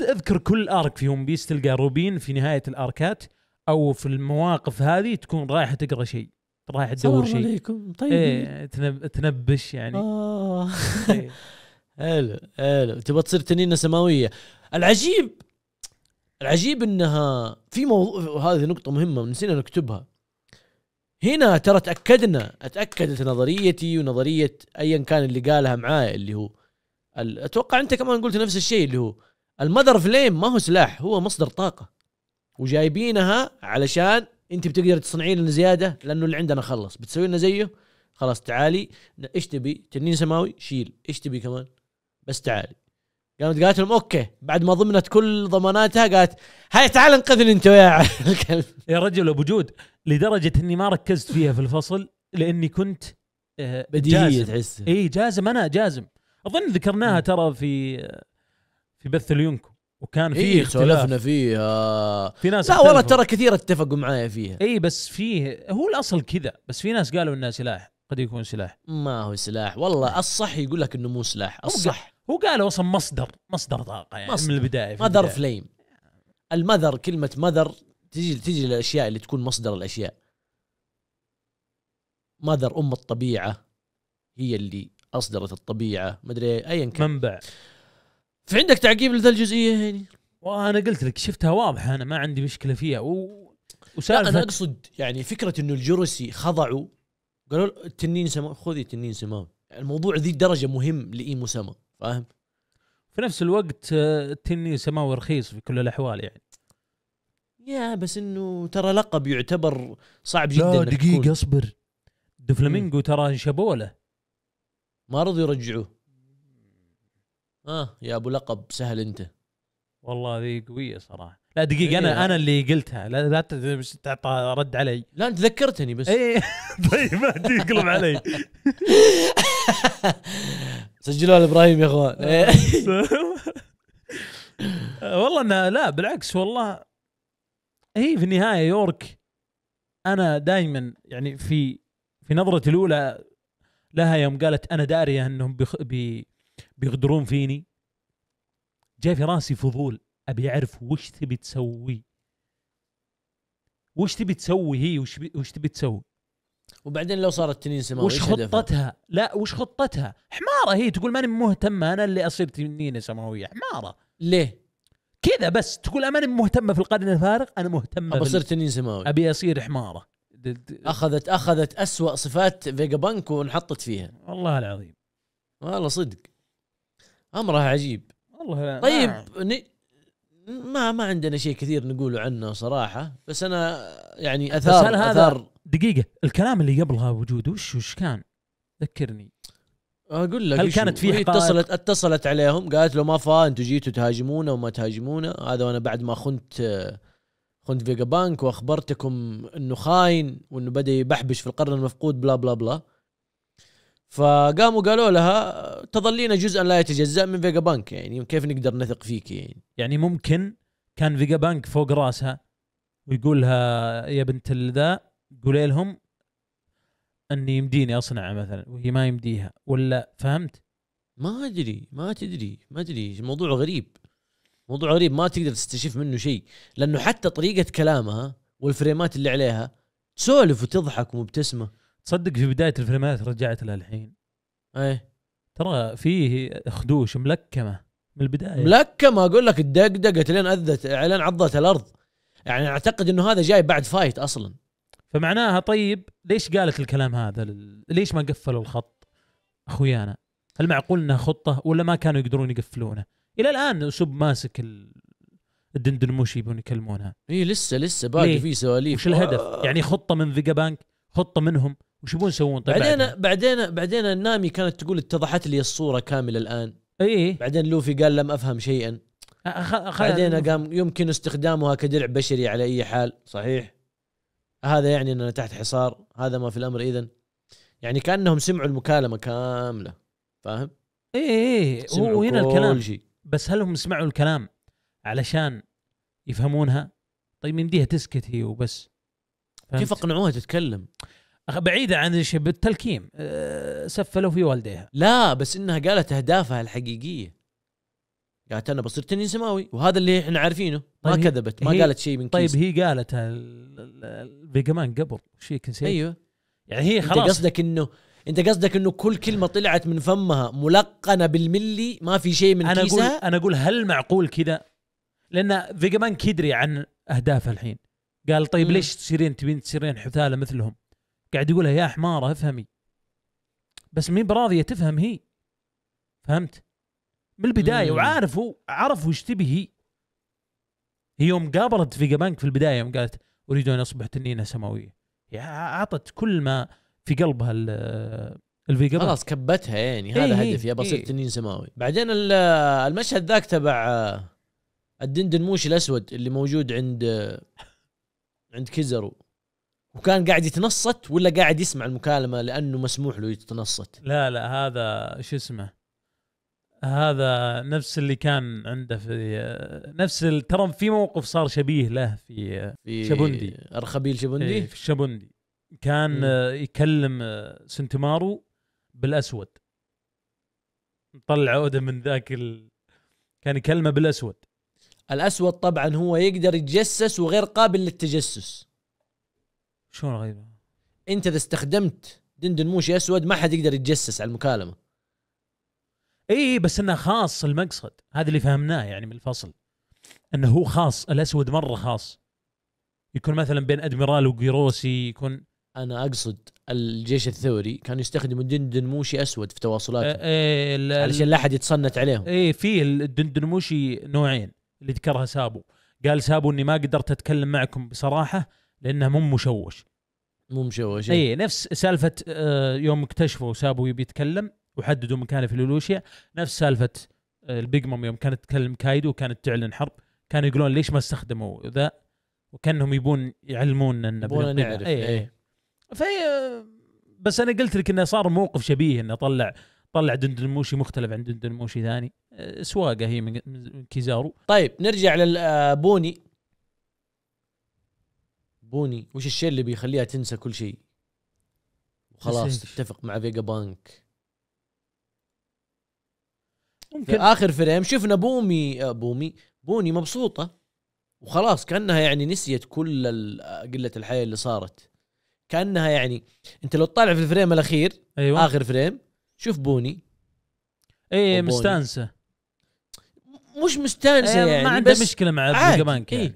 اذكر كل ارك في ون بيس تلقى روبين في نهايه الاركات او في المواقف هذه تكون رايحه تقرا شيء رايح تدور شيء عليكم طيب ايه تنب... تنبش يعني آه. إيه. *laughs* حلو حلو تبغى تصير تنينه سماويه العجيب العجيب انها في موضوع هذه نقطه مهمه نسينا نكتبها هنا ترى تاكدنا اتاكدت نظريتي ونظريه ايا كان اللي قالها معاي اللي هو اتوقع انت كمان قلت نفس الشيء اللي هو المذر فليم ما هو سلاح هو مصدر طاقه وجايبينها علشان انت بتقدر تصنعين لنا زياده لانه اللي عندنا خلص بتسوي لنا زيه خلاص تعالي ايش تبي تنين سماوي شيل ايش تبي كمان بس تعالي قامت قالت لهم اوكي بعد ما ضمنت كل ضماناتها قالت هاي تعال انقذني انت ويا *laughs* الكلب يا رجل ابو جود لدرجه اني ما ركزت فيها في الفصل لاني كنت آه، بديهيه تحس اي جازم انا جازم اظن ذكرناها ترى في آه، في بث اليونكو وكان في إيه سولفنا فيها في ناس لا والله ترى كثير اتفقوا معايا فيها اي بس فيه هو الاصل كذا بس في ناس قالوا انها سلاح قد يكون سلاح ما هو سلاح والله نعم. الصح يقول لك انه مو سلاح الصح هو قالوا اصلا مصدر مصدر طاقه يعني مصدر. من البدايه مذر فليم المذر كلمه مذر تجي تجي الاشياء اللي تكون مصدر الاشياء مذر ام الطبيعه هي اللي اصدرت الطبيعه مدري ايا كان منبع في عندك تعقيب لذا الجزئيه يعني وانا قلت لك شفتها واضحه انا ما عندي مشكله فيها و... وسالفه انا اقصد يعني فكره انه الجرسي خضعوا قالوا التنين سماوي خذي تنين سماوي الموضوع ذي درجه مهم لايمو سما فاهم؟ في نفس الوقت آه، تني سماوي رخيص في كل الاحوال يعني يا بس انه ترى لقب يعتبر صعب جدا لا دقيقه اصبر دوفلامينجو ترى انشبوا له ما رضوا يرجعوه اه يا ابو لقب سهل انت والله ذي قويه صراحه لا دقيقة إيه. انا انا اللي قلتها لا لا تعطى رد علي لا انت ذكرتني بس اي *laughs* طيب ما تقلب علي *laughs* سجلوا لابراهيم يا اخوان آه. إيه. *laughs* آه، والله انها لا بالعكس والله هي في النهايه يورك انا دائما يعني في في نظرتي الاولى لها يوم قالت انا داريه انهم بيخ بي بيغدرون فيني جاء في راسي فضول ابي اعرف وش تبي تسوي وش تبي تسوي هي وش, وش تبي تسوي وبعدين لو صارت تنين سماوي وش خطتها؟ لا وش خطتها؟ حماره هي تقول ماني مهتمه انا اللي اصير تنينه سماويه حماره ليه؟ كذا بس تقول ماني مهتمه في القرن الفارق انا مهتمه ابى اصير تنين سماوي ابي اصير حماره اخذت اخذت اسوء صفات فيجا بانك وانحطت فيها والله العظيم والله صدق امرها عجيب والله لا. طيب لا. ني... ما ما عندنا شيء كثير نقوله عنه صراحه بس انا يعني اثار بس هل هذا اثار دقيقه الكلام اللي قبلها وجوده وش وش كان؟ ذكرني اقول لك هل كانت في اتصلت اتصلت عليهم قالت له ما فا انتم جيتوا تهاجمونا وما تهاجمونا هذا وانا بعد ما خنت خنت فيجا بانك واخبرتكم انه خاين وانه بدا يبحبش في القرن المفقود بلا بلا بلا فقاموا قالوا لها تظلين جزءا لا يتجزا من فيجا بانك يعني كيف نقدر نثق فيك يعني يعني ممكن كان فيجا بانك فوق راسها ويقول لها يا بنت ذا قولي لهم اني يمديني اصنع مثلا وهي ما يمديها ولا فهمت؟ ما ادري ما تدري ما ادري الموضوع غريب موضوع غريب ما تقدر تستشف منه شيء لانه حتى طريقه كلامها والفريمات اللي عليها تسولف وتضحك ومبتسمه تصدق في بدايه الفريمات رجعت لها الحين ايه ترى فيه خدوش ملكمه من البدايه ملكمه اقول لك الدقدقه لين اذت لين عضت الارض يعني اعتقد انه هذا جاي بعد فايت اصلا فمعناها طيب ليش قالت الكلام هذا ليش ما قفلوا الخط اخويانا هل معقول انها خطه ولا ما كانوا يقدرون يقفلونه الى الان اسلوب ماسك ال... الدندنموشي يبون يكلمونها اي لسه لسه باقي في سواليف وش الهدف؟ آه. يعني خطه من ذيجا بانك خطه منهم وش يبون يسوون طيب بعدين بعدين بعدين, بعدين النامي كانت تقول اتضحت لي الصوره كامله الان اي بعدين لوفي قال لم افهم شيئا أخ... أخ... بعدين قام يمكن استخدامها كدرع بشري على اي حال صحيح هذا يعني اننا تحت حصار هذا ما في الامر اذا يعني كانهم سمعوا المكالمه كامله فاهم؟ ايه ايه, إيه. هو هنا الكلام شي. بس هل هم سمعوا الكلام علشان يفهمونها؟ طيب يمديها تسكت هي وبس كيف اقنعوها تتكلم؟ بعيدة عن الشيء بالتلكيم أه سفلوا في والديها لا بس انها قالت اهدافها الحقيقية قالت انا بصير تنين سماوي وهذا اللي احنا عارفينه ما طيب كذبت ما قالت شيء من كيس طيب هي قالت الفيجا مان قبل شيك نسيت ايوه يعني هي خلاص انت قصدك انه انت قصدك انه كل كلمه طلعت من فمها ملقنه بالملي ما في شيء من أنا كيسها أقول انا اقول هل معقول كذا لان فيجا مان كدري عن اهدافها الحين قال طيب ليش تصيرين تبين تصيرين حثاله مثلهم قاعد يقولها يا حماره افهمي بس مين براضيه تفهم هي فهمت من البدايه مم. وعارف هو عرف وش تبي هي يوم قابلت فيجا بانك في البدايه يوم قالت اريد ان اصبح تنينه سماويه يعني اعطت كل ما في قلبها الفيجا بانك خلاص كبتها يعني هذا إيه, إيه، هدفي ابى بصير إيه تنين سماوي بعدين المشهد ذاك تبع آه، الدندن موشي الاسود اللي موجود عند آه، عند كيزرو وكان قاعد يتنصت ولا قاعد يسمع المكالمه لانه مسموح له يتنصت لا لا هذا شو اسمه هذا نفس اللي كان عنده في نفس ترى في موقف صار شبيه له في في شبندي ارخبيل شبندي إيه، في شبندي كان مم. يكلم آه، سنتمارو بالاسود طلع عوده من ذاك ال... كان يكلمه بالاسود الاسود طبعا هو يقدر يتجسس وغير قابل للتجسس شلون غيره انت اذا استخدمت دندن موشي اسود ما حد يقدر يتجسس على المكالمه اي بس انه خاص المقصد هذا اللي فهمناه يعني من الفصل انه هو خاص الاسود مره خاص يكون مثلا بين ادميرال وقيروسي يكون انا اقصد الجيش الثوري كان يستخدم الدندنموشي اسود في تواصلاته إيه علشان لا احد يتصنت عليهم اي في الدندنموشي نوعين اللي ذكرها سابو قال سابو اني ما قدرت اتكلم معكم بصراحه لانه مو مشوش مو مشوش اي نفس سالفه آه، يوم اكتشفوا سابو يبي يتكلم وحددوا مكانه في لولوشيا نفس سالفه آه، البيج مام يوم كانت تكلم كايدو وكانت تعلن حرب كانوا يقولون ليش ما استخدموا ذا وكانهم يبون يعلمونا انه يبون نعرف اي إيه. إيه. في بس انا قلت لك انه صار موقف شبيه انه طلع طلع دندن موشي مختلف عن دندن موشي ثاني آه، سواقه هي من كيزارو طيب نرجع للبوني آه، بوني وش الشيء اللي بيخليها تنسى كل شيء وخلاص تتفق مع فيجا بانك ممكن في اخر فريم شفنا بومي آه، بومي بوني مبسوطه وخلاص كانها يعني نسيت كل آه، قله الحياه اللي صارت كانها يعني انت لو تطالع في الفريم الاخير أيوة. اخر فريم شوف بوني اي مستانسه مش مستانسه أيوة يعني ما عنده مشكله مع فيجا بانك إيه. يعني.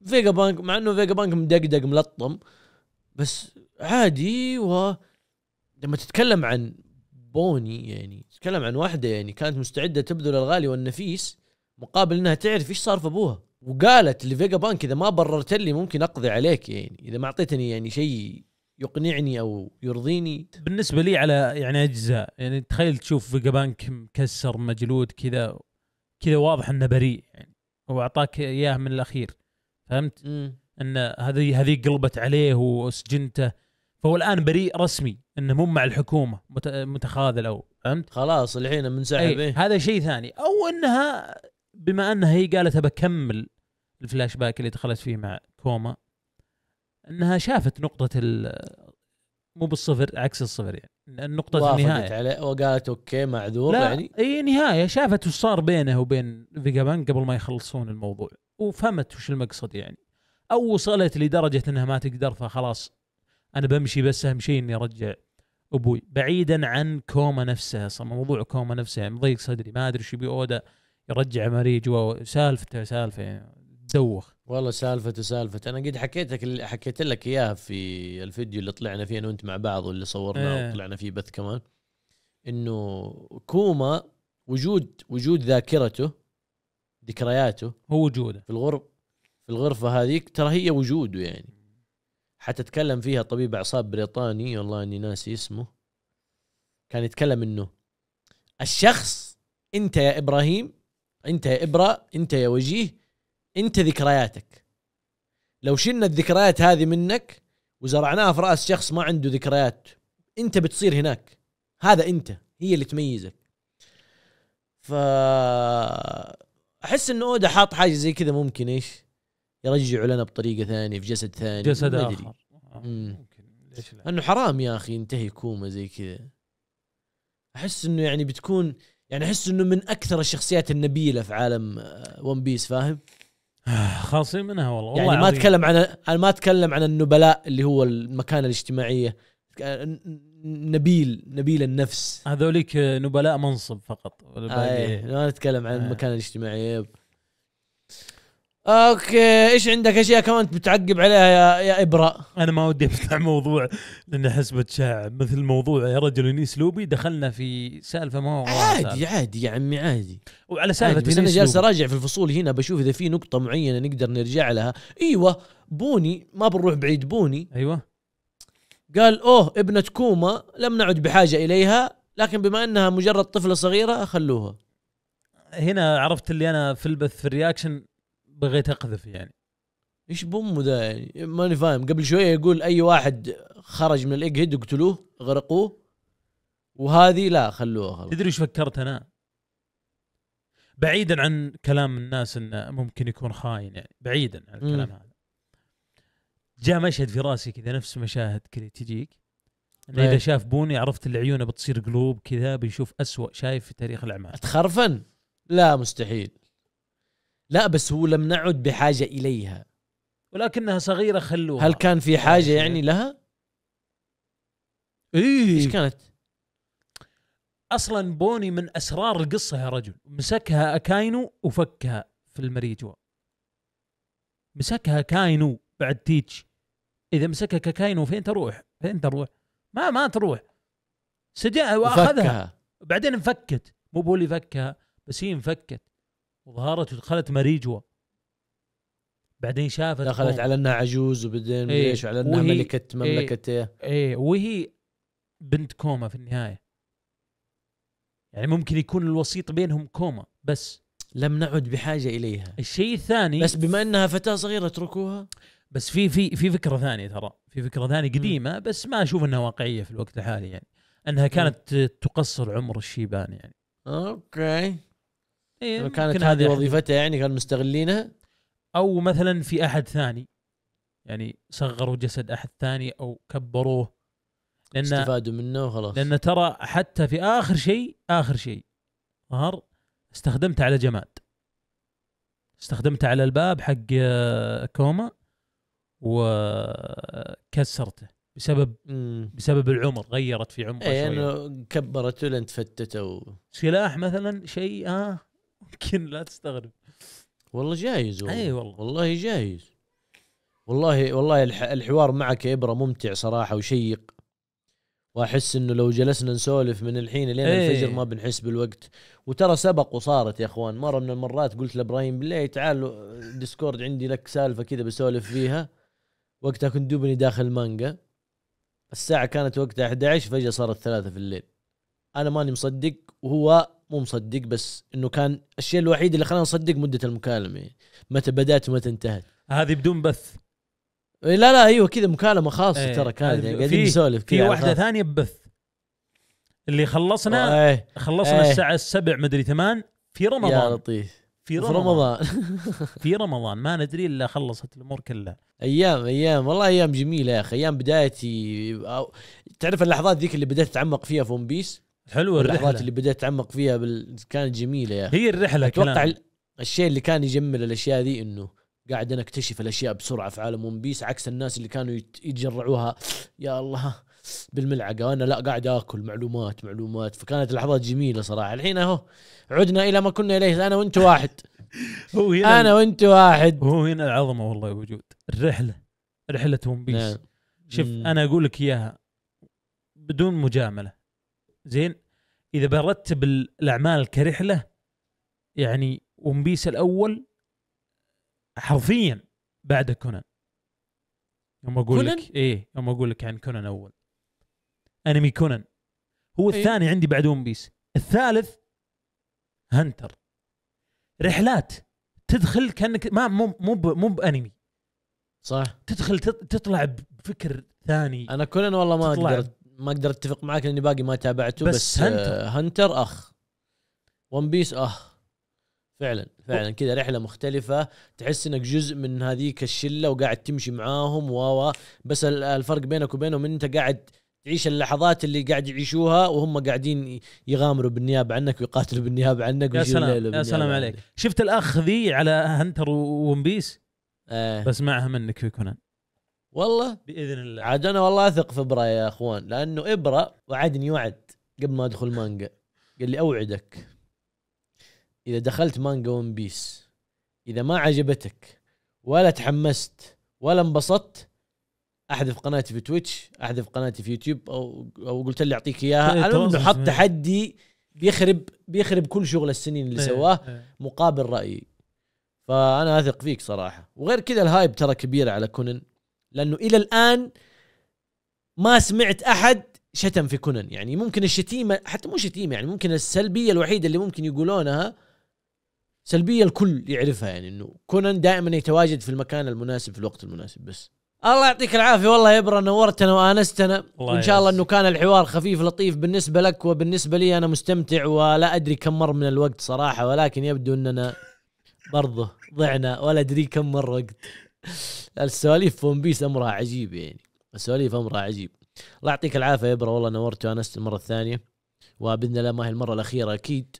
إيه. فيجا بانك مع انه فيجا بانك مدقدق ملطم بس عادي و لما تتكلم عن بوني يعني تتكلم عن واحده يعني كانت مستعده تبذل الغالي والنفيس مقابل انها تعرف ايش صار في ابوها وقالت لفيجا بانك اذا ما بررت لي ممكن اقضي عليك يعني اذا ما اعطيتني يعني شيء يقنعني او يرضيني بالنسبه لي على يعني اجزاء يعني تخيل تشوف فيجا بانك مكسر مجلود كذا كذا واضح انه بريء يعني هو اعطاك اياه من الاخير فهمت؟ م. ان هذه هذه قلبت عليه وسجنته فهو الان بريء رسمي انه مو مع الحكومه متخاذل او فهمت؟ خلاص الحين منسحب إيه؟, إيه. هذا شيء ثاني او انها بما انها هي قالت بكمل الفلاش باك اللي دخلت فيه مع كوما انها شافت نقطه ال مو بالصفر عكس الصفر يعني النقطة النهاية عليه وقالت اوكي معذور لا يعني اي نهاية شافت وش صار بينه وبين فيجا بانك قبل ما يخلصون الموضوع وفهمت وش المقصد يعني او وصلت لدرجة انها ما تقدر فخلاص انا بمشي بس اهم شيء اني ارجع ابوي بعيدا عن كوما نفسها اصلا موضوع كوما نفسها مضيق يعني صدري ما ادري شو بيودا اودا يرجع مريج جوا سالفته سالفه يعني تدوخ والله سالفته سالفه انا قد حكيتك حكيت لك اياها في الفيديو اللي طلعنا فيه انا وانت مع بعض واللي صورناه ايه. وطلعنا فيه بث كمان انه كوما وجود وجود ذاكرته ذكرياته هو وجوده في الغرب في الغرفه هذيك ترى هي وجوده يعني حتتكلم فيها طبيب اعصاب بريطاني والله اني ناسي اسمه كان يتكلم انه الشخص انت يا ابراهيم انت يا ابره انت يا وجيه انت ذكرياتك لو شلنا الذكريات هذه منك وزرعناها في راس شخص ما عنده ذكريات انت بتصير هناك هذا انت هي اللي تميزك ف احس انه اودا حاط حاجه زي كذا ممكن ايش يرجعوا لنا بطريقه ثانيه في جسد ثاني جسد ما اخر ليش لا انه حرام يا اخي ينتهي كوما زي كذا احس انه يعني بتكون يعني احس انه من اكثر الشخصيات النبيله في عالم ون آه، بيس فاهم؟ آه، خالصين منها والله يعني والله ما اتكلم عن انا ما اتكلم عن النبلاء اللي هو المكانه الاجتماعيه آه، نبيل نبيل النفس هذوليك نبلاء منصب فقط آه ايه. ما اتكلم عن آه. المكانه الاجتماعيه اوكي ايش عندك اشياء كمان بتعقب عليها يا يا ابره انا ما ودي افتح موضوع لانه حسبه شعب مثل موضوع يا رجل اني اسلوبي دخلنا في سالفه ما هو عادي عادي يا عمي عادي وعلى سالفه بس انا جالس اراجع في الفصول هنا بشوف اذا في نقطه معينه نقدر نرجع لها ايوه بوني ما بنروح بعيد بوني ايوه قال اوه ابنة كوما لم نعد بحاجه اليها لكن بما انها مجرد طفله صغيره خلوها هنا عرفت اللي انا في البث في الرياكشن بغيت اقذف يعني ايش بوم ذا يعني ماني فاهم قبل شويه يقول اي واحد خرج من الايج هيد اقتلوه اغرقوه وهذه لا خلوها خلوه. تدري ايش فكرت انا؟ بعيدا عن كلام الناس انه ممكن يكون خاين يعني بعيدا عن الكلام هذا جاء مشهد في راسي كذا نفس مشاهد كذا تجيك انه اذا إيه. شاف بوني عرفت اللي عيونه بتصير قلوب كذا بيشوف أسوأ شايف في تاريخ الاعمال تخرفن؟ لا مستحيل لا بس هو لم نعد بحاجه اليها ولكنها صغيره خلوها هل كان في حاجه يعني لها؟ ايه ايش كانت؟ اصلا بوني من اسرار القصه يا رجل مسكها اكاينو وفكها في المريجوا مسكها كاينو بعد تيتش اذا مسكها كاينو فين تروح؟ فين تروح؟ ما ما تروح سجاها واخذها وفكها. بعدين انفكت مو بولي فكها بس هي انفكت وظهرت ودخلت ماريجوا بعدين شافت دخلت على انها عجوز وبعدين ايش وعلى انها ملكه إيه، مملكته ايه, ايه وهي بنت كوما في النهايه يعني ممكن يكون الوسيط بينهم كوما بس لم نعد بحاجه اليها الشيء الثاني بس بما انها فتاه صغيره اتركوها بس في في في فكره ثانيه ترى في فكره ثانيه قديمه بس ما اشوف انها واقعيه في الوقت الحالي يعني انها كانت تقصر عمر الشيبان يعني اوكي إيه كانت هذه وظيفتها يعني كانوا مستغلينها او مثلا في احد ثاني يعني صغروا جسد احد ثاني او كبروه لان استفادوا منه وخلاص لان ترى حتى في اخر شيء اخر شيء ظهر استخدمته على جماد استخدمته على الباب حق آه، كوما وكسرته بسبب مم. بسبب العمر غيرت في عمره يعني كبرته لين تفتته و... سلاح مثلا شيء اه يمكن لا تستغرب والله جايز والله. اي والله والله جايز والله والله الحوار معك يا ابره ممتع صراحه وشيق واحس انه لو جلسنا نسولف من الحين لين ايه. الفجر ما بنحس بالوقت وترى سبق وصارت يا اخوان مره من المرات قلت لابراهيم بالله تعال ديسكورد عندي لك سالفه كذا بسولف فيها وقتها كنت دوبني داخل مانجا الساعه كانت وقتها 11 فجاه صارت 3 في الليل انا ماني مصدق وهو مو مصدق بس انه كان الشيء الوحيد اللي خلاني اصدق مده المكالمه متى بدات ومتى انتهت هذه بدون بث إيه، لا لا ايوه كذا مكالمه خاصه ايه ترى كانت يعني قاعدين نسولف في واحده ثانيه ببث اللي خلصنا ايه خلصنا ايه الساعه السبع مدري ثمان في رمضان يا لطيف في رمضان, رمضان. *laughs* في رمضان ما ندري الا خلصت الامور كلها ايام ايام والله ايام جميله يا اخي ايام بدايتي تعرف اللحظات ذيك اللي بدات اتعمق فيها في ون بيس حلوه اللحظات اللي بديت اتعمق فيها بال... كانت جميله يا هي الرحله اتوقع كلام. الشيء اللي كان يجمل الاشياء ذي انه قاعد انا اكتشف الاشياء بسرعه في عالم ون بيس عكس الناس اللي كانوا يتجرعوها يا الله بالملعقه وانا لا قاعد اكل معلومات معلومات فكانت لحظات جميله صراحه الحين اهو عدنا الى ما كنا اليه انا وانت واحد *laughs* هو هنا انا وانت واحد هو هنا العظمه والله يا وجود الرحله رحله ون بيس نعم. شوف انا اقول لك اياها بدون مجامله زين اذا برتب الاعمال كرحله يعني ون بيس الاول حرفيا بعد كونان يوم اقول لك ايه يوم اقول لك عن كونان اول انمي كونان هو إيه. الثاني عندي بعد ون بيس الثالث هنتر رحلات تدخل كانك ما مو مو مو بانمي صح تدخل تطلع بفكر ثاني انا كونان والله ما اقدر ما اقدر اتفق معك لاني باقي ما تابعته بس, بس هنتر. آه هنتر اخ ون بيس اخ فعلا فعلا كذا رحله مختلفه تحس انك جزء من هذيك الشله وقاعد تمشي معاهم و بس الفرق بينك وبينهم انت قاعد تعيش اللحظات اللي قاعد يعيشوها وهم قاعدين يغامروا بالنيابه عنك ويقاتلوا بالنيابه عنك يا سلام يا سلام عليك شفت الاخ ذي على هنتر وون بيس آه. بس معها منك في كونان والله باذن الله عاد انا والله اثق في ابره يا اخوان لانه ابره وعدني وعد قبل ما ادخل مانجا قال لي اوعدك اذا دخلت مانجا ون بيس اذا ما عجبتك ولا تحمست ولا انبسطت احذف قناتي في تويتش احذف قناتي في يوتيوب او او قلت لي اعطيك اياها انا إيه، حط تحدي بيخرب بيخرب كل شغل السنين اللي إيه، سواه إيه. مقابل رايي فانا اثق فيك صراحه وغير كذا الهايب ترى كبير على كونن لانه الى الان ما سمعت احد شتم في كونان يعني ممكن الشتيمه حتى مو شتيمه يعني ممكن السلبيه الوحيده اللي ممكن يقولونها سلبيه الكل يعرفها يعني انه كونان دائما يتواجد في المكان المناسب في الوقت المناسب بس الله يعطيك العافيه والله يا نورتنا وانستنا وان شاء الله انه كان الحوار خفيف لطيف بالنسبه لك وبالنسبه لي انا مستمتع ولا ادري كم مر من الوقت صراحه ولكن يبدو اننا برضه ضعنا ولا ادري كم مر وقت السواليف ون بيس امرها عجيب يعني السواليف امرها عجيب الله يعطيك العافيه يا برا والله نورت وانست المره الثانيه وباذن الله ما هي المره الاخيره اكيد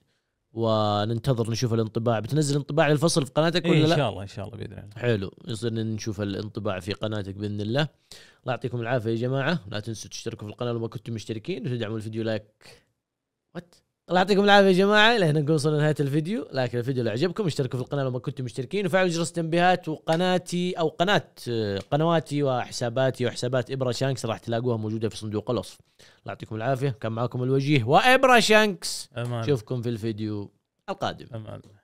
وننتظر نشوف الانطباع بتنزل انطباع للفصل في قناتك ولا إيه لا؟ ان شاء الله ان شاء الله باذن الله حلو يصير نشوف الانطباع في قناتك باذن الله الله يعطيكم العافيه يا جماعه لا تنسوا تشتركوا في القناه لو ما كنتم مشتركين وتدعموا الفيديو لايك وات الله يعطيكم العافيه يا جماعه لهنا نكون وصلنا لنهايه الفيديو لكن الفيديو لو عجبكم اشتركوا في القناه لو ما كنتم مشتركين وفعلوا جرس التنبيهات وقناتي او قناه قنواتي وحساباتي وحسابات ابرا شانكس راح تلاقوها موجوده في صندوق الوصف الله يعطيكم العافيه كان معكم الوجيه وابرا شانكس اشوفكم في الفيديو القادم أمان.